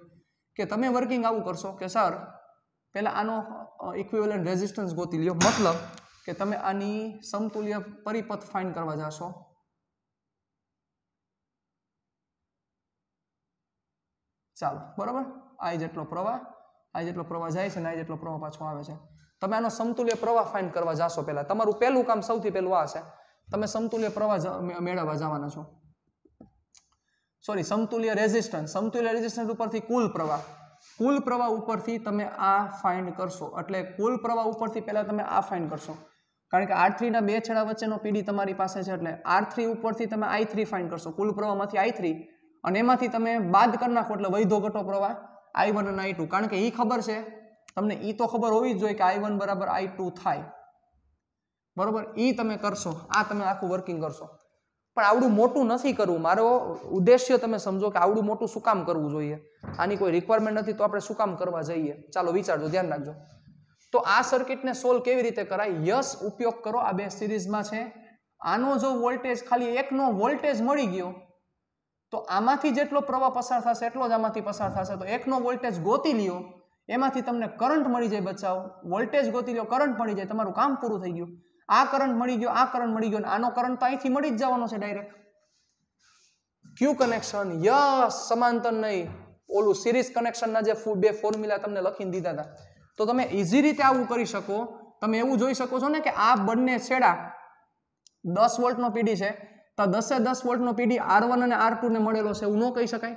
કે તમે વર્કિંગ આવું કરશો કે સર પહેલાં આનો ઇક્વિવેલન્ટ રેઝિસ્ટન્સ ગોતી લ્યો મતલબ કે તમે આની સમતુલ્ય પરિપથ ફાઇન કરવા જશો ચાલો બરાબર આ જેટલો પ્રવાહ આ જેટલો પ્રવાહ જાય છે ને આ જેટલો પ્રવાહ પાછો આવે છે તમે આનો સમતુલ્ય પ્રવાહ ફાઇન કરવા જશો પહેલાં તમારું પહેલું કામ સૌથી પહેલું આ છે તમે સમતુલ્ય પ્રવાહ મેળવવા જવાના છો સોરી સમતુલ્ય રેઝિસ્ટન્સ સમતુલ્ય રેઝિસ્ટન્સ ઉપરથી કુલ પ્રવાહ કુલ પ્રવાહ ઉપરથી તમે આ ફાઇન્ડ કરશો એટલે કુલ પ્રવાહ ઉપરથી પહેલાં તમે આ ફાઇન્ડ કરશો કારણ કે આર થ્રીના બે છેડા વચ્ચેનો પીડી તમારી પાસે છે એટલે આર થ્રી ઉપરથી તમે આઈ થ્રી ફાઇન્ડ કરશો કુલ પ્રવાહમાંથી આઈ થ્રી અને એમાંથી તમે બાદ કરી નાખો એટલે વૈધો ઘટો પ્રવાહ આઈ વન અને આઈ ટુ કારણ કે એ ખબર છે તમને એ તો ખબર હોવી જ જોઈએ કે આઈ વન બરાબર આઈ ટુ થાય બરાબર એ તમે કરશો આ તમે આખું વર્કિંગ કરશો પણ આવડું મોટું નથી કરવું મારો ઉદ્દેશ્ય તમે સમજો કે આવડું મોટું શું કામ કરવું જોઈએ આની કોઈ રિક્વાયરમેન્ટ નથી તો આપણે શું કામ કરવા જઈએ ચાલો વિચારજો ધ્યાન રાખજો તો આ સર્કિટને સોલ્વ કેવી રીતે કરાય યસ ઉપયોગ કરો આ બે સિરીઝમાં છે આનો જો વોલ્ટેજ ખાલી એકનો વોલ્ટેજ મળી ગયો તો આમાંથી જેટલો પ્રવાહ પસાર થશે એટલો જ આમાંથી પસાર થશે તો એકનો વોલ્ટેજ ગોતી લ્યો એમાંથી તમને કરંટ મળી જાય બચાવો વોલ્ટેજ ગોતી લો કરંટ મળી જાય તમારું કામ પૂરું થઈ ગયું આ કરંટ મળી ગયો આ કરંટ મળી ગયો આનો કરંટ તો અહીંથી મળી જ જવાનો છે ડાયરેક્ટ ક્યુ કનેક્શન યસ સમાંતર નહીં ઓલું સિરીઝ કનેક્શનના જે બે ફોર્મ્યુલા તમને લખીને દીધા હતા તો તમે ઇઝી રીતે આવું કરી શકો તમે એવું જોઈ શકો છો ને કે આ બંને છેડા દસ વોલ્ટનો પીડી છે તો દસે દસ વોલ્ટનો પીડી આર વન અને આર ટુને મળેલો છે એવું ન કહી શકાય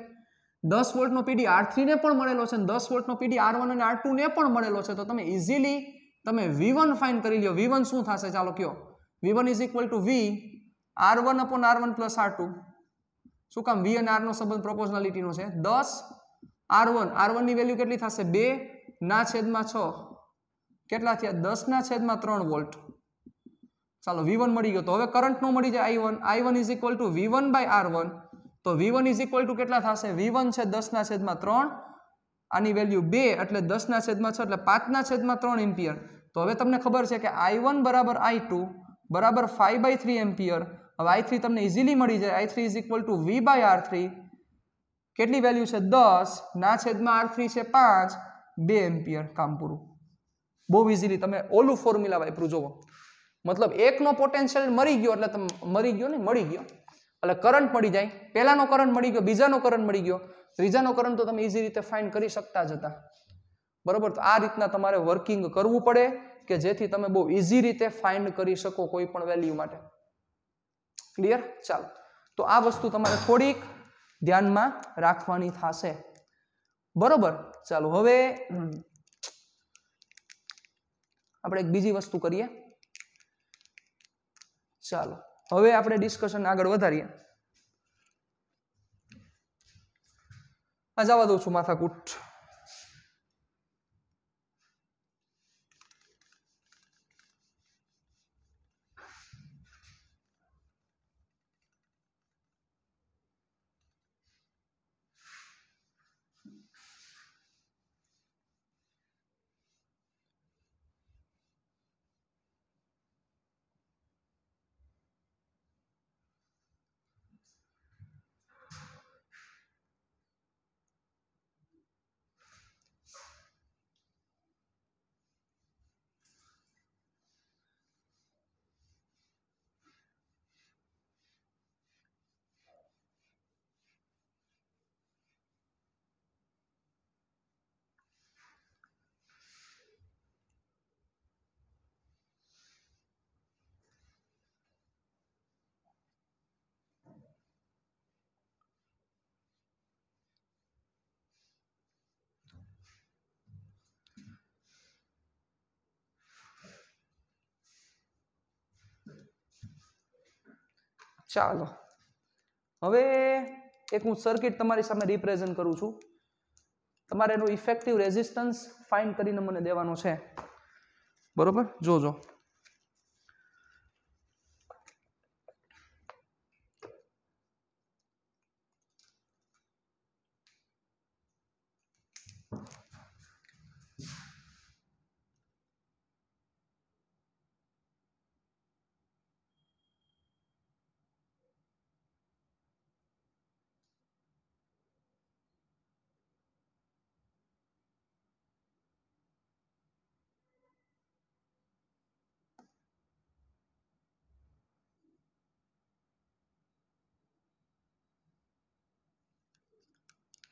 દસ વોલ્ટનો પીડી આર થ્રીને પણ મળેલો છે અને દસ વોલ્ટનો પીડી આર વન અને આર ટુને પણ મળેલો છે તો તમે ઇઝીલી તમે વી વન ફાઇન કરી લ્યો વી શું થશે ચાલો કયો V one is equal to V R one upon R one plus R two શું કામ વી અને આરનો સંબંધ પ્રપોઝનાલિટીનો છે દસ આર વન આર વનની વેલ્યુ કેટલી થશે બે ના છેદમાં છ કેટલા થયા દસના છેદમાં ત્રણ વોલ્ટ ચાલો વી વન મળી ગયો તો હવે કરંટ કરંટનો મળી જાય I one I one is equal to V one by R one તો V one is equal to કેટલા થશે વી વન છે દસના છેદમાં ત્રણ આની વેલ્યુ બે એટલે દસના છેદમાં છ એટલે પાંચના છેદમાં ત્રણ એમ્પિયર તો હવે તમને ખબર છે કે આઈ વન બરાબર આઈ ટુ બરાબર ફાઈવ બાય થ્રી એમ્પિયર હવે આઈ થ્રી તમને ઇઝીલી મળી જાય I three is equal to V by R three કેટલી વેલ્યુ છે દસ ના છેદમાં આર થ્રી છે પાંચ બે એમ્પિયર કામ પૂરું બહુ ઇઝીલી તમે ઓલું ફોર્મ્યુલા વાપરું જોવો મતલબ એકનો પોટેન્શિયલ મરી ગયો એટલે તમે મરી ગયો ને મળી ગયો એટલે કરંટ મળી જાય પહેલાંનો કરંટ મળી ગયો બીજાનો કરંટ મળી ગયો ત્રીજાનો કરંટ તો તમે ઇઝી રીતે ફાઇન્ડ કરી શકતા જ હતા બરાબર તો આ રીતના તમારે વર્કિંગ કરવું પડે કે જેથી તમે બહુ ઇઝી રીતે ફાઇન્ડ કરી શકો કોઈ પણ વેલ્યુ માટે ક્લિયર ચાલો તો આ વસ્તુ તમારે થોડીક ધ્યાનમાં રાખવાની થશે બરોબર ચાલો હવે આપણે એક બીજી વસ્તુ કરીએ ચાલો હવે આપણે ડિસ્કશન આગળ વધારીએ આ જવા દઉં છું માથાકૂટ ચાલો હવે એક હું સર્કિટ તમારી સામે રિપ્રેઝન્ટ કરું છું તમારે એનો ઇફેક્ટિવ રેઝિસ્ટન્સ ફાઇન કરીને મને દેવાનો છે બરાબર જોજો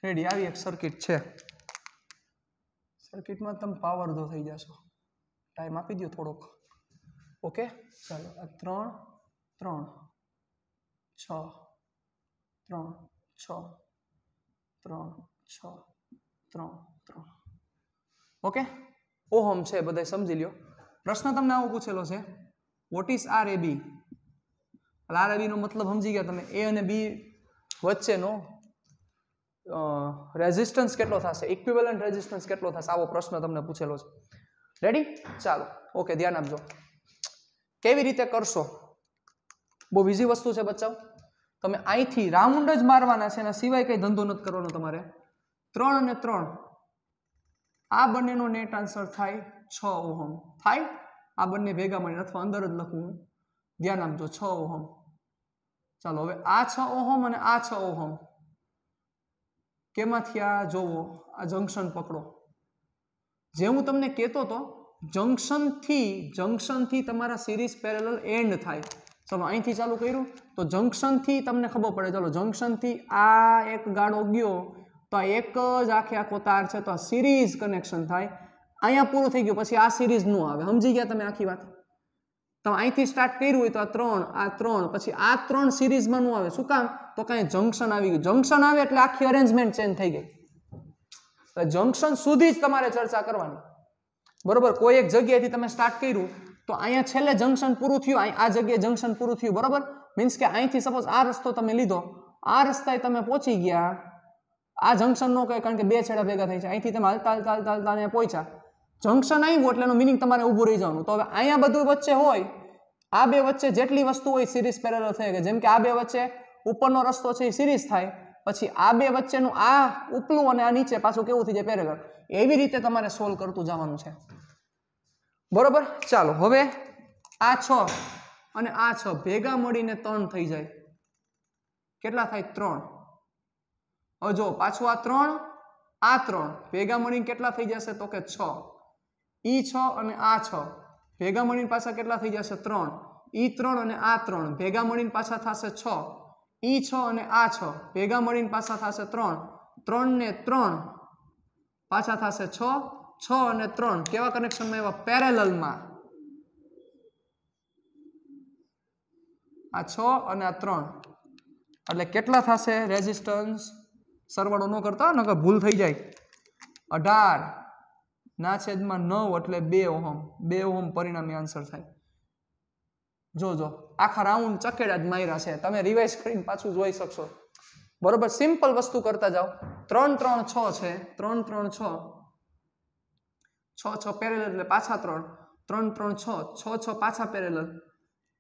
રેડી આવી એક સર્કિટ છે સર્કિટમાં તમે પાવર દો થઈ જશો ટાઈમ આપી દો થોડોક ઓકે ચાલો આ ત્રણ ત્રણ છ ત્રણ છ ત્રણ છ ત્રણ ત્રણ ઓકે ઓહમ છે બધા સમજી લ્યો પ્રશ્ન તમને આવો પૂછેલો છે what is R A B R A બીનો મતલબ સમજી ગયા તમે એ અને બી વચ્ચેનો રેઝિસ્ટન્સ કેટલો થશે ઇક્વિવેલન્ટ રેઝિસ્ટન્સ કેટલો થશે આવો પ્રશ્ન તમને પૂછેલો છે રેડી ચાલો ઓકે ધ્યાન આપજો કેવી રીતે કરશો બહુ બીજી વસ્તુ છે બચ્ચાઓ તમે અહીંથી રાઉન્ડ જ મારવાના છે એના સિવાય કંઈ ધંધો નથી કરવાનો તમારે ત્રણ અને ત્રણ આ બંનેનો નેટ આન્સર થાય છ ઓહમ થાય આ બંને ભેગા મળીને અથવા અંદર જ લખવું ધ્યાન આપજો છ ઓહમ ચાલો હવે આ છ ઓહમ અને આ છ ઓહમ કેમાંથી આ જોવો આ જંક્શન પકડો જે હું તમને કહેતો હતો જંક્શનથી જંકશનથી તમારા સિરીઝ પેરેલલ એન્ડ થાય ચલો અહીંથી ચાલુ કર્યું તો જંક્શનથી તમને ખબર પડે ચાલો જંક્શનથી આ એક ગાળો ગયો તો આ એક જ આખે આખો તાર છે તો આ સિરીઝ કનેક્શન થાય અહીંયા પૂરું થઈ ગયું પછી આ સિરીઝ ન આવે સમજી ગયા તમે આખી વાત તમે અહીંથી સ્ટાર્ટ કર્યું હોય તો આ ત્રણ આ ત્રણ પછી આ ત્રણ સિરીઝમાં નું આવે શું કામ તો કાંઈ જંક્શન આવી ગયું જંક્શન આવે એટલે આખી અરેન્જમેન્ટ ચેન્જ થઈ ગઈ તો જંક્શન સુધી જ તમારે ચર્ચા કરવાની બરોબર કોઈ એક જગ્યાએથી તમે સ્ટાર્ટ કર્યું તો અહીંયા છેલ્લે જંક્શન પૂરું થયું આ જગ્યાએ જંક્શન પૂરું થયું બરોબર મીન્સ કે અહીંથી સપોઝ આ રસ્તો તમે લીધો આ રસ્તાએ તમે પહોંચી ગયા આ જંકશનનો નો કારણ કે બે છેડા ભેગા થાય છે અહીંથી તમે હાલતા હાલતા હાલતા હાલતા અહીંયા પહોંચ્યા જંકશન આવ્યું એટલે એનું મિનિંગ તમારે ઊભું રહી જવાનું તો હવે અહીંયા બધું વચ્ચે હોય આ બે વચ્ચે જેટલી વસ્તુ હોય સિરીઝ પેરેલ થાય કે જેમ કે આ બે વચ્ચે ઉપરનો રસ્તો છે એ સિરીઝ થાય પછી આ બે વચ્ચેનું આ ઉપલું અને આ નીચે પાછું કેવું થઈ જાય પેરેલ એવી રીતે તમારે સોલ્વ કરતું જવાનું છે બરોબર ચાલો હવે આ છ અને આ છ ભેગા મળીને ત્રણ થઈ જાય કેટલા થાય ત્રણ હવે પાછું આ ત્રણ આ ત્રણ ભેગા મળીને કેટલા થઈ જશે તો કે છ ઈ છ અને આ છ ભેગા મળીને પાછા કેટલા થઈ જશે ત્રણ ઈ ત્રણ અને આ ત્રણ ભેગા મળીને પાછા થશે છ ઈ છ અને આ છ ભેગા મળીને પાછા થશે ત્રણ ત્રણ ને ત્રણ પાછા થશે છ છ અને ત્રણ કેવા કનેક્શનમાં એવા પેરેલલમાં આ છ અને આ ત્રણ એટલે કેટલા થશે રેઝિસ્ટન્સ સરવાળો ન કરતા નકર ભૂલ થઈ જાય અઢાર ના છેદમાં નવ એટલે બે ઓહમ બે ઓહમ પરિણામે આન્સર થાય જોજો આખા રાઉન્ડ ચકેડા જ માર્યા છે તમે રિવાઇઝ કરીને પાછું જોઈ શકશો બરોબર સિમ્પલ વસ્તુ કરતા જાઓ ત્રણ ત્રણ છ છે ત્રણ ત્રણ છ છ છ પેરેલ એટલે પાછા ત્રણ ત્રણ ત્રણ છ છ છ પાછા પેરેલ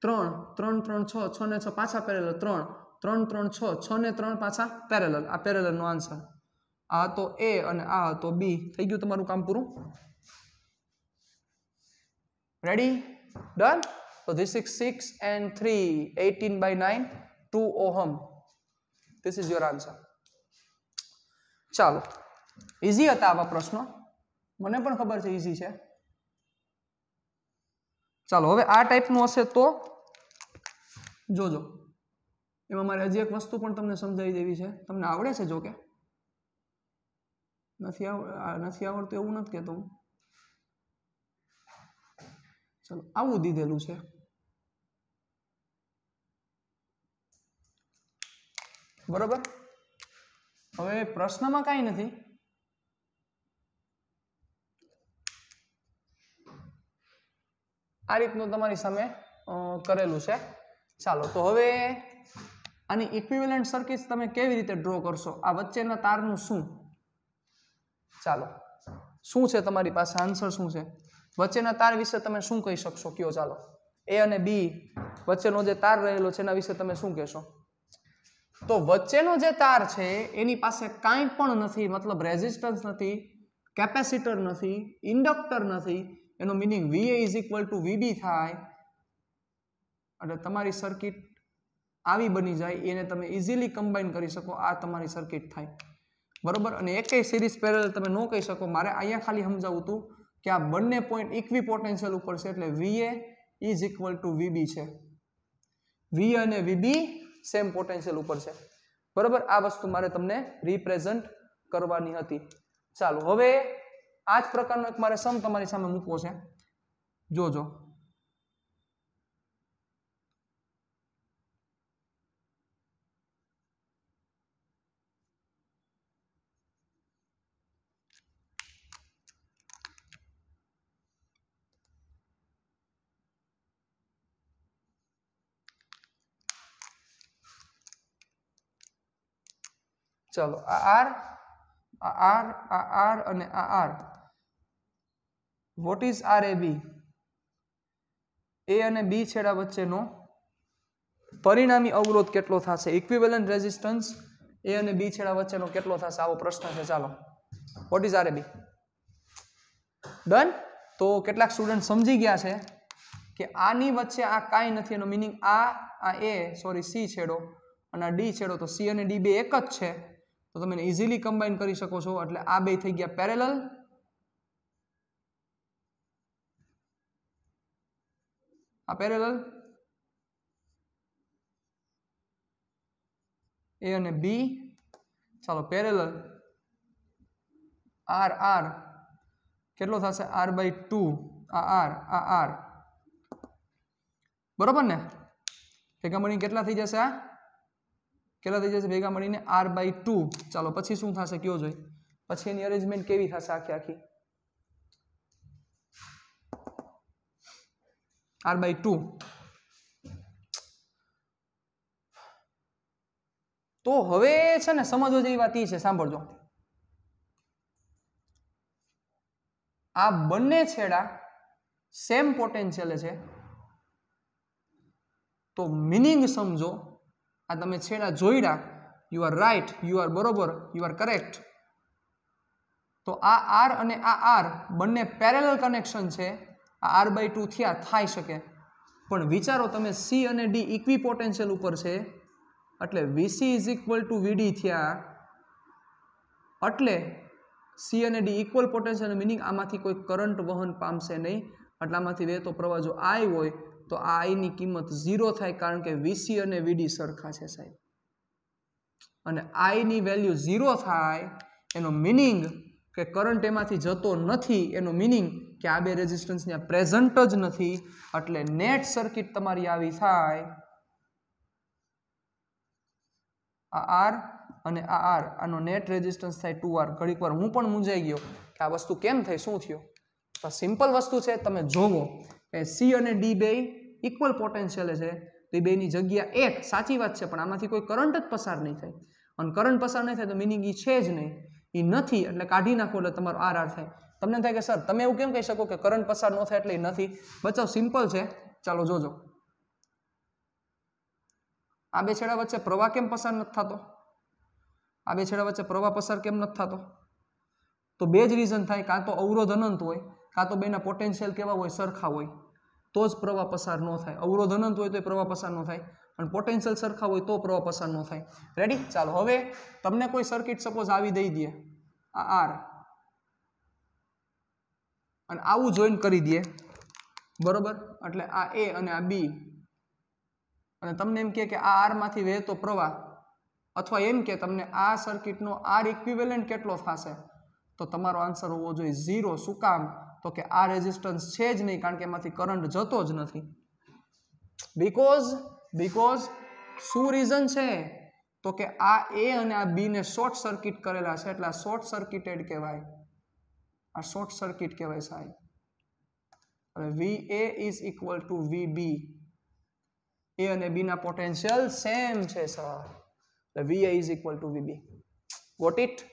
ત્રણ ત્રણ ત્રણ છ છ ને છ પાછા પેરેલ ત્રણ ત્રણ ત્રણ છ છ ને ત્રણ પાછા પેરેલ આ પેરેલનો આન્સર આ હતો એ અને આ હતો બી થઈ ગયું તમારું કામ પૂરું રેડી ડન તો this is six and three eighteen by nine two ohm this is your answer ચાલો ઇઝી હતા આવા પ્રશ્નો મને પણ ખબર છે ઇઝી છે ચાલો હવે આ ટાઈપનું હશે તો જોજો એમાં મારે હજી એક વસ્તુ પણ તમને સમજાવી દેવી છે તમને આવડે છે જોકે નથી આવ નથી આવડતું એવું નથી કહેતો હું ચલો આવું દીધેલું છે બરોબર હવે પ્રશ્નમાં કાંઈ નથી આ રીતનું તમારી સામે કરેલું છે ચાલો તો હવે આની ઇક્વિવેલન્ટ સર્કિટ તમે કેવી રીતે ડ્રો કરશો આ વચ્ચેના તારનું શું ચાલો શું છે તમારી પાસે આન્સર શું છે વચ્ચેના તાર વિશે તમે શું કહી શકશો કયો ચાલો એ અને બી વચ્ચેનો જે તાર રહેલો છે એના વિશે તમે શું કહેશો તો વચ્ચેનો જે તાર છે એની પાસે કાંઈ પણ નથી મતલબ રેઝિસ્ટન્સ નથી કેપેસિટર નથી ઇન્ડક્ટર નથી એનો meaning V A is equal to VB થાય એટલે તમારી સર્કિટ આવી બની જાય એને તમે ઇઝીલી કમ્બાઈન કરી શકો આ તમારી સર્કિટ થાય બરોબર અને એકેય સિરીઝ પેરેલ તમે ન કહી શકો મારે અહીંયા ખાલી સમજાવું હતું કે આ બંને પોઈન્ટ ઇક્વી પોટેન્શિયલ ઉપર છે એટલે VA is equal to VB છે વી અને વીબી સેમ પોટેન્શિયલ ઉપર છે બરોબર આ વસ્તુ મારે તમને રિપ્રેઝન્ટ કરવાની હતી ચાલો હવે આ જ પ્રકારનો એક મારે સમ તમારી સામે મૂકવો છે જોજો ચલો આ આર આ આર આ આર અને આ R what is R A B A અને બી છેડા વચ્ચેનો પરિણામી અવરોધ કેટલો થશે ઇક્વિવેલન્ટ રેઝિસ્ટન્સ એ અને બી છેડા વચ્ચેનો કેટલો થશે આવો પ્રશ્ન છે ચાલો what is R A B done તો કેટલાક સ્ટુડન્ટ સમજી ગયા છે કે આની વચ્ચે આ કાંઈ નથી એનો મિનિંગ આ આ એ સોરી સી છેડો અને આ ડી છેડો તો સી અને ડી બે એક જ છે તો તમે ઇઝીલી કમ્બાઈન કરી શકો છો એટલે આ બે થઈ ગયા પેરેલલ આ પેરેલલ એ અને બી ચાલો પેરેલલ આર આર કેટલો થશે આર બાય ટુ આ આર આ આર બરોબર ને ભેગા મળીને કેટલા થઈ જશે આ કેટલા થઈ જશે ભેગા મળીને આર બાય ટુ ચાલો પછી શું થશે કયો જોઈ પછી એની અરેન્જમેન્ટ કેવી થશે આખી આખી આર બાય ટુ તો હવે છે ને સમજવા જેવી વાત એ છે સાંભળજો આ બંને છેડા સેમ પોટેન્શિયલે છે તો મિનિંગ સમજો આ તમે છેડા જોઈડા you are right you are બરોબર યુ આર કરેક્ટ તો આ આર અને આ આર બંને પેરેલલ કનેક્શન છે આ આર બાય ટુ થયા થઈ શકે પણ વિચારો તમે સી અને ડી ઇક્વી પોટેન્શિયલ ઉપર છે એટલે VC is equal to VD થયા એટલે સી અને ડી ઇક્વલ પોટેન્શિયલ મિનિંગ આમાંથી કોઈ કરંટ વહન પામશે નહીં એટલે આમાંથી વહેતો પ્રવાહ જો આઈ હોય તો આ આઈની કિંમત ઝીરો થાય કારણ કે વીસી અને વીડી સરખા છે સાહેબ અને આઈની વેલ્યુ ઝીરો થાય એનો મિનિંગ કે કરંટ એમાંથી જતો નથી એનો મિનિંગ કે આ બે રેઝિસ્ટન્સ ત્યાં પ્રેઝન્ટ જ નથી એટલે નેટ સર્કિટ તમારી આવી થાય આ આર અને આ આર આનો નેટ રેઝિસ્ટન્સ થાય ટુ આર ઘડીક વાર હું પણ મૂંઝાઈ ગયો કે આ વસ્તુ કેમ થઈ શું થયો તો સિમ્પલ વસ્તુ છે તમે જોવો એ સી અને ડી બે ઇક્વલ પોટેન્શિયલ છે તો એ બેની જગ્યા એક સાચી વાત છે પણ આમાંથી કોઈ કરંટ જ પસાર નહીં થાય અને કરંટ પસાર નહીં થાય તો મિનિંગ એ છે જ નહીં એ નથી એટલે કાઢી નાખો એટલે તમારો આર આર થાય તમને થાય કે સર તમે એવું કેમ કહી શકો કે કરંટ પસાર ન થાય એટલે એ નથી બચાવ સિમ્પલ છે ચાલો જોજો આ બે છેડા વચ્ચે પ્રવાહ કેમ પસાર નથી થતો આ બે છેડા વચ્ચે પ્રવાહ પસાર કેમ નથી થતો તો બે જ રીઝન થાય કાં તો અવરોધ અનંત હોય કાં તો બેના પોટેન્શિયલ કેવા હોય સરખા હોય તો જ પ્રવાહ પસાર ન થાય અવરોધ અનંત હોય તો એ પ્રવાહ પસાર ન થાય અને પોટેન્શિયલ સરખા હોય તો પ્રવાહ પસાર ન થાય રેડી ચાલો હવે તમને કોઈ સર્કિટ સપોઝ આવી દઈ દે આ આર અને આવું જોઈન કરી દે બરોબર એટલે આ એ અને આ બી અને તમને એમ કે આ આરમાંથી વહેતો પ્રવાહ અથવા એમ કે તમને આ સર્કિટનો આર ઇક્વિવેલન્ટ કેટલો થશે તો તમારો આન્સર હોવો જોઈએ ઝીરો શું કામ તો કે આ રેઝિસ્ટન્સ છે જ નહીં કારણ કે એમાંથી કરંટ જતો જ નથી બીકોઝ બીકોઝ શું રીઝન છે તો કે આ એ અને આ બીને શોર્ટ સર્કિટ કરેલા છે એટલે આ શોર્ટ સર્કિટેડ કહેવાય આ શોર્ટ સર્કિટ કહેવાય સાહેબ હવે V A is equal to V B A અને બીના પોટેન્શિયલ સેમ છે સર એટલે V A is equal to V B what it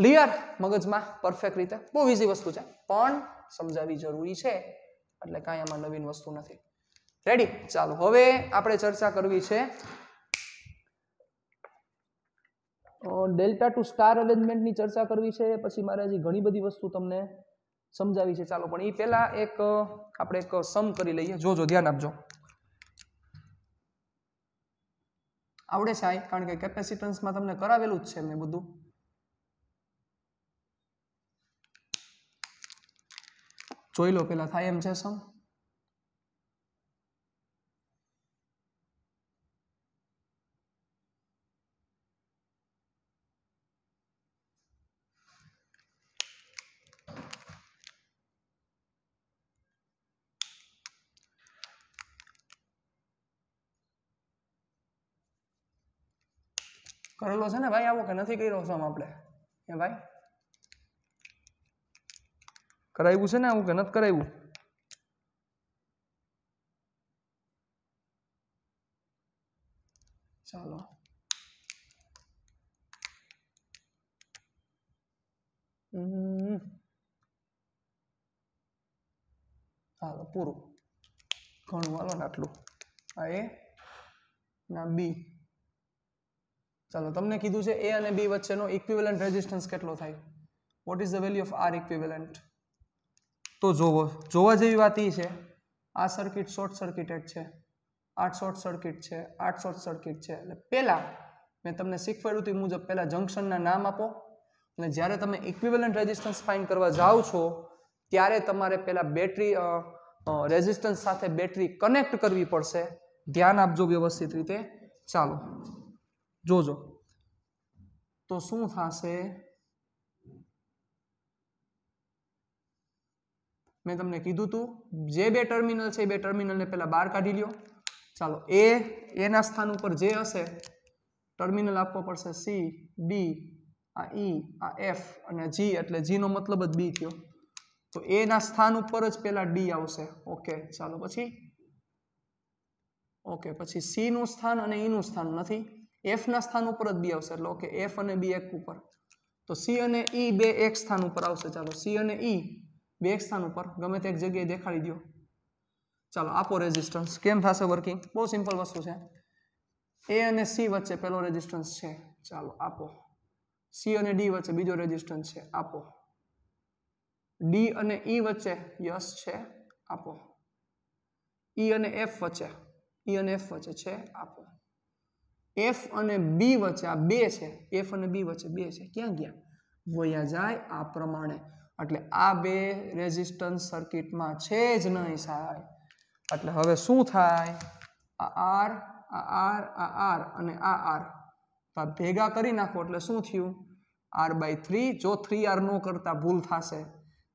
clear મગજમાં પરફેક્ટ રીતે બહુ ઇઝી વસ્તુ છે પણ સમજાવવી જરૂરી છે એટલે કાંઈ આમાં નવીન વસ્તુ નથી રેડી ચાલો હવે આપણે ચર્ચા કરવી છે ડેલ્ટા ટુ સ્ટાર અરેન્જમેન્ટની ચર્ચા કરવી છે પછી મારે હજી ઘણી બધી વસ્તુ તમને સમજાવી છે ચાલો પણ એ પહેલાં એક આપણે એક સમ કરી લઈએ જોજો ધ્યાન આપજો આવડે છે કારણ કે કેપેસિટન્સમાં તમને કરાવેલું જ છે મેં બધું જોઈ લો પેલા થાય એમ છે સમ કરેલો છે ને ભાઈ આવો કે નથી કર્યો સમ આપણે એ ભાઈ કરાવ્યું છે ને આવું કે નથી કરાવ્યું ચાલો હાલો પૂરું ઘણું હાલો ને આટલું આ એ ના બી ચાલો તમને કીધું છે એ અને બી વચ્ચેનો ઇક્વિવેલન્ટ રેઝિસ્ટન્સ કેટલો થાય what is the value of R equivalent તો જોવો જોવા જેવી વાત એ છે આ સર્કિટ શોર્ટ સર્કિટેડ છે આઠ શોર્ટ સર્કિટ છે આઠ શોર્ટ સર્કિટ છે એટલે પહેલાં મેં તમને શીખવાડ્યું તે મુજબ પહેલાં જંક્શનના નામ આપો અને જ્યારે તમે ઇક્વિવેલન્ટ રેઝિસ્ટન્સ ફાઇન કરવા જાઓ છો ત્યારે તમારે પહેલાં બેટરી રેઝિસ્ટન્સ સાથે બેટરી કનેક્ટ કરવી પડશે ધ્યાન આપજો વ્યવસ્થિત રીતે ચાલો જોજો તો શું થશે મેં તમને કીધું હતું જે બે ટર્મિનલ છે એ બે ટર્મિનલને પહેલાં બહાર કાઢી લ્યો ચાલો એ એના સ્થાન ઉપર જે હશે ટર્મિનલ આપવો પડશે સી ડી આ ઈ e, આ એફ અને જી એટલે જીનો મતલબ જ બી થયો તો એના સ્થાન ઉપર જ પહેલાં ડી આવશે ઓકે ચાલો પછી ઓકે પછી સીનું સ્થાન અને ઈનું e સ્થાન નથી એફના સ્થાન ઉપર જ બી આવશે એટલે ઓકે એફ અને બી એક ઉપર તો સી અને ઈ e બે એક સ્થાન ઉપર આવશે ચાલો સી અને ઈ બે એક સ્થાન ઉપર ગમે તે એક જગ્યાએ દેખાડી દો ચાલો આપો રેઝિસ્ટન્સ કેમ થશે વર્કિંગ બહુ સિમ્પલ વસ્તુ છે એ અને સી વચ્ચે પહેલો રેઝિસ્ટન્સ છે ચાલો આપો સી અને ડી વચ્ચે બીજો રેઝિસ્ટન્સ છે આપો ડી અને ઈ e વચ્ચે યસ છે આપો ઈ e અને એફ વચ્ચે ઈ e અને એફ વચ્ચે છે આપો એફ અને બી વચ્ચે આ બે છે એફ અને બી વચ્ચે બે છે ક્યાં ગયા વયા જાય આ પ્રમાણે એટલે આ બે રેઝિસ્ટન્સ સર્કિટમાં છે જ નહીં સાહેબ એટલે હવે શું થાય આ આર આ આર આ આર અને આ આર તો આ ભેગા કરી નાખો એટલે શું થયું આર બાય થ્રી જો થ્રી આર નો કરતા ભૂલ થશે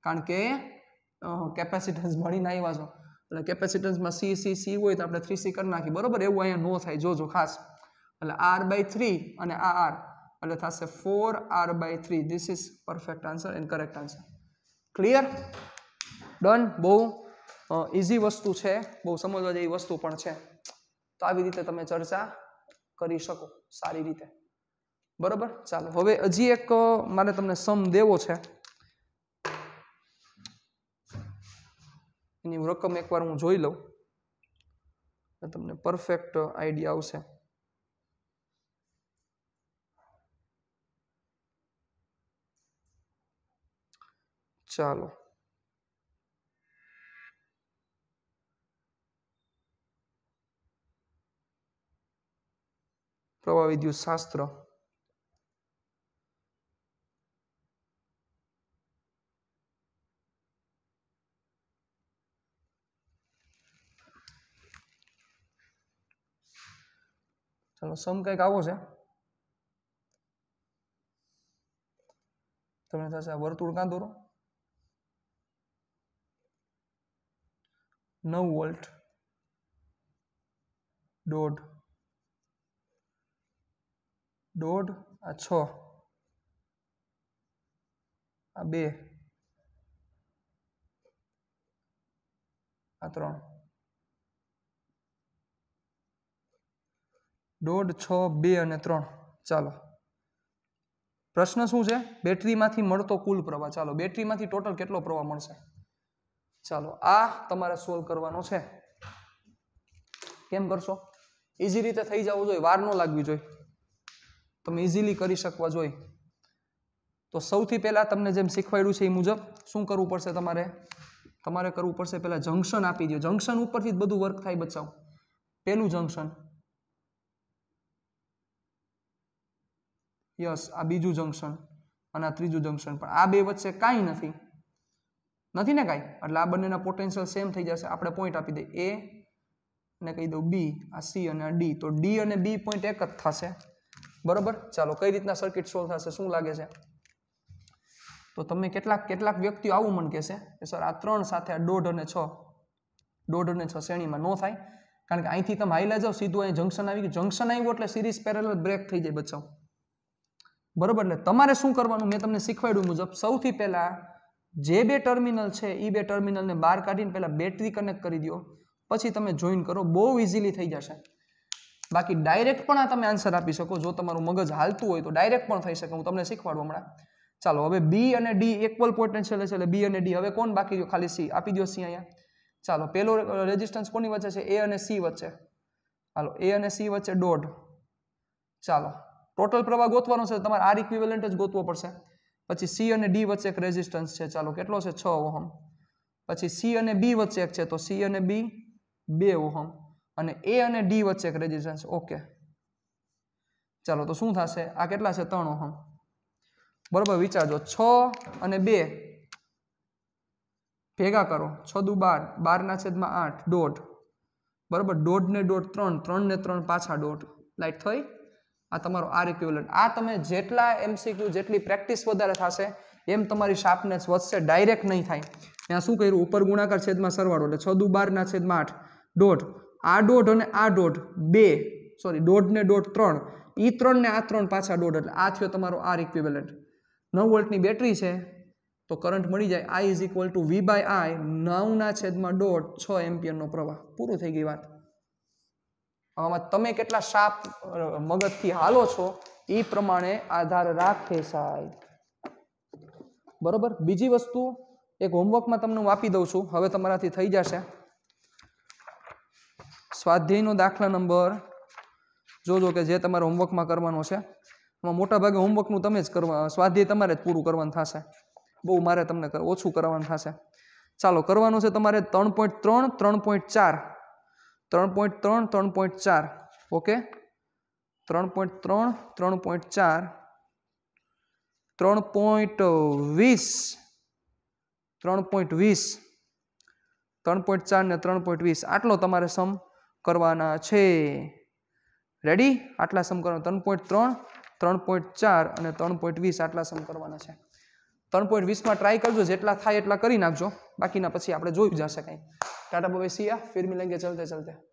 કારણ કે કેપેસિટન્સ ભણીને આવ્યા છો એટલે કેપેસિટન્સમાં સી સી સી હોય તો આપણે થ્રી સી કરી નાખી બરોબર એવું અહીંયા નો થાય જોજો ખાસ એટલે આર બાય થ્રી અને આ આર એટલે થશે four R by three this is perfect answer and correct answer clear done બહુ ઇઝી વસ્તુ છે બહુ સમજવા જેવી વસ્તુ પણ છે તો આવી રીતે તમે ચર્ચા કરી શકો સારી રીતે બરોબર ચાલો હવે હજી એક મારે તમને સમ દેવો છે એની રકમ એકવાર હું જોઈ લઉં તમને પરફેક્ટ આઈડિયા આવશે ચાલો પ્રવાહ વિદ્યુત શાસ્ત્ર ચાલો સમ કંઈક આવો છે તમે થશે વર્તુળ કાં દોરો નવ વોલ્ટ દોઢ દોઢ આ છ આ બે આ ત્રણ દોઢ છ બે અને ત્રણ ચાલો પ્રશ્ન શું છે બેટરીમાંથી મળતો કુલ પ્રવાહ ચાલો બેટરીમાંથી ટોટલ કેટલો પ્રવાહ મળશે ચાલો આ તમારે સોલ્વ કરવાનો છે કેમ કરશો ઇઝી રીતે થઈ જવું જોઈએ વાર ન લાગવી જોઈએ તમે ઇઝીલી કરી શકવા જોઈએ તો સૌથી પહેલાં તમને જેમ શીખવાડ્યું છે એ મુજબ શું કરવું પડશે તમારે તમારે કરવું પડશે પહેલાં જંક્શન આપી દો જંક્શન ઉપરથી જ બધું વર્ક થાય બચાવ પહેલું જંક્શન યસ આ બીજું જંક્શન અને આ ત્રીજું જંક્શન પણ આ બે વચ્ચે કાંઈ નથી નથી ને કાંઈ એટલે આ બંનેના પોટેન્શિયલ સેમ થઈ જશે આપણે પોઈન્ટ આપી દઈએ એ અને કહી દઉં બી આ સી અને આ ડી તો ડી અને બી પોઈન્ટ એક જ થશે બરોબર ચાલો કઈ રીતના સર્કિટ સોલ્વ થશે શું લાગે છે તો તમે કેટલાક કેટલાક વ્યક્તિઓ આવું મન કહેશે કે સર આ ત્રણ સાથે આ દોઢ અને છ દોઢ અને છ શ્રેણીમાં ન થાય કારણ કે અહીંથી તમે હાઈલા જાઓ સીધું અહીં જંક્શન આવી ગયું જંક્શન આવ્યું એટલે સિરીઝ પેરેલ બ્રેક થઈ જાય બચાવ બરાબર એટલે તમારે શું કરવાનું મેં તમને શીખવાડ્યું મુજબ સૌથી પહેલાં જે બે ટર્મિનલ છે એ બે ટર્મિનલને બહાર કાઢીને પહેલાં બેટરી કનેક્ટ કરી દો પછી તમે જોઈન કરો બહુ ઇઝીલી થઈ જશે બાકી ડાયરેક્ટ પણ આ તમે આન્સર આપી શકો જો તમારું મગજ હાલતું હોય તો ડાયરેક્ટ પણ થઈ શકે હું તમને શીખવાડું હમણાં ચાલો હવે બી અને ડી ઇક્વલ પોટેન્શિયલ છે એટલે બી અને ડી હવે કોણ બાકી દો ખાલી સી આપી દો સી અહીંયા ચાલો પેલો રેઝિસ્ટન્સ કોની વચ્ચે છે એ અને સી વચ્ચે ચાલો એ અને સી વચ્ચે દોઢ ચાલો ટોટલ પ્રવાહ ગોતવાનો છે તમારે આર ઇક્વિવેલન્ટ જ ગોતવો પડશે પછી સી અને ડી વચ્ચે એક રેઝિસ્ટન્સ છે ચાલો કેટલો છે છ ઓહમ પછી સી અને બી વચ્ચે એક છે તો સી અને બી બે ઓહમ અને એ અને ડી વચ્ચે એક રેઝિસ્ટન્સ ઓકે ચાલો તો શું થશે આ કેટલા છે ત્રણ ઓહમ બરોબર વિચારજો છ અને બે ભેગા કરો છ દું બાર બારના છેદમાં આઠ દોઢ બરાબર દોઢ ને દોઢ ત્રણ ત્રણ ને ત્રણ પાછા દોઢ લાઈટ થઈ આ તમારો આર ઇક્વિવલન્ટ આ તમે જેટલા એમસીક્યુ જેટલી પ્રેક્ટિસ વધારે થશે એમ તમારી શાર્પનેસ વધશે ડાયરેક્ટ નહીં થાય ત્યાં શું કર્યું ઉપર ગુણાકાર છેદમાં સરવાળો એટલે છ દુ બારના છેદમાં આઠ દોઢ આ દોઢ અને આ દોઢ બે સોરી દોઢ ને દોઢ ત્રણ એ ત્રણ ને આ ત્રણ પાછા દોઢ એટલે આ થયો તમારો આર ઇક્વિવેલન્ટ નવ વોલ્ટની બેટરી છે તો કરંટ મળી જાય I is equal to V by I નવના છેદમાં દોઢ છ એમ્પિયરનો પ્રવાહ પૂરું થઈ ગઈ વાત આમાં તમે કેટલા સાપ મગજથી હાલો છો એ પ્રમાણે આધાર રાખે સાહેબ બરોબર બીજી વસ્તુ એક હોમવર્કમાં તમને હું આપી દઉં છું હવે તમારાથી થઈ જશે સ્વાધ્યાયનો દાખલા નંબર જોજો કે જે તમારે હોમવર્કમાં કરવાનો છે એમાં મોટાભાગે હોમવર્કનું તમે જ કરવા સ્વાધ્યાય તમારે જ પૂરું કરવાનું થશે બહુ મારે તમને ઓછું કરવાનું થશે ચાલો કરવાનું છે તમારે ત્રણ પોઈન્ટ ત્રણ ત્રણ પોઈન્ટ ચાર ત્રણ પોઈન્ટ ત્રણ ત્રણ પોઈન્ટ ચાર ઓકે ત્રણ પોઈન્ટ ત્રણ ત્રણ પોઈન્ટ ચાર ત્રણ પોઈન્ટ વીસ ત્રણ પોઈન્ટ વીસ ત્રણ પોઈન્ટ ચાર ને ત્રણ પોઈન્ટ વીસ આટલો તમારે સમ કરવાના છે રેડી આટલા સમ કરવાના ત્રણ પોઈન્ટ ત્રણ ત્રણ પોઈન્ટ ચાર અને ત્રણ પોઈન્ટ વીસ આટલા સમ કરવાના છે ત્રણ પોઈન્ટ વીસમાં ટ્રાય કરજો જેટલા થાય એટલા કરી નાખજો બાકીના પછી આપણે જોઈ જશે કંઈ टाटा या फिर मिलेंगे चलते चलते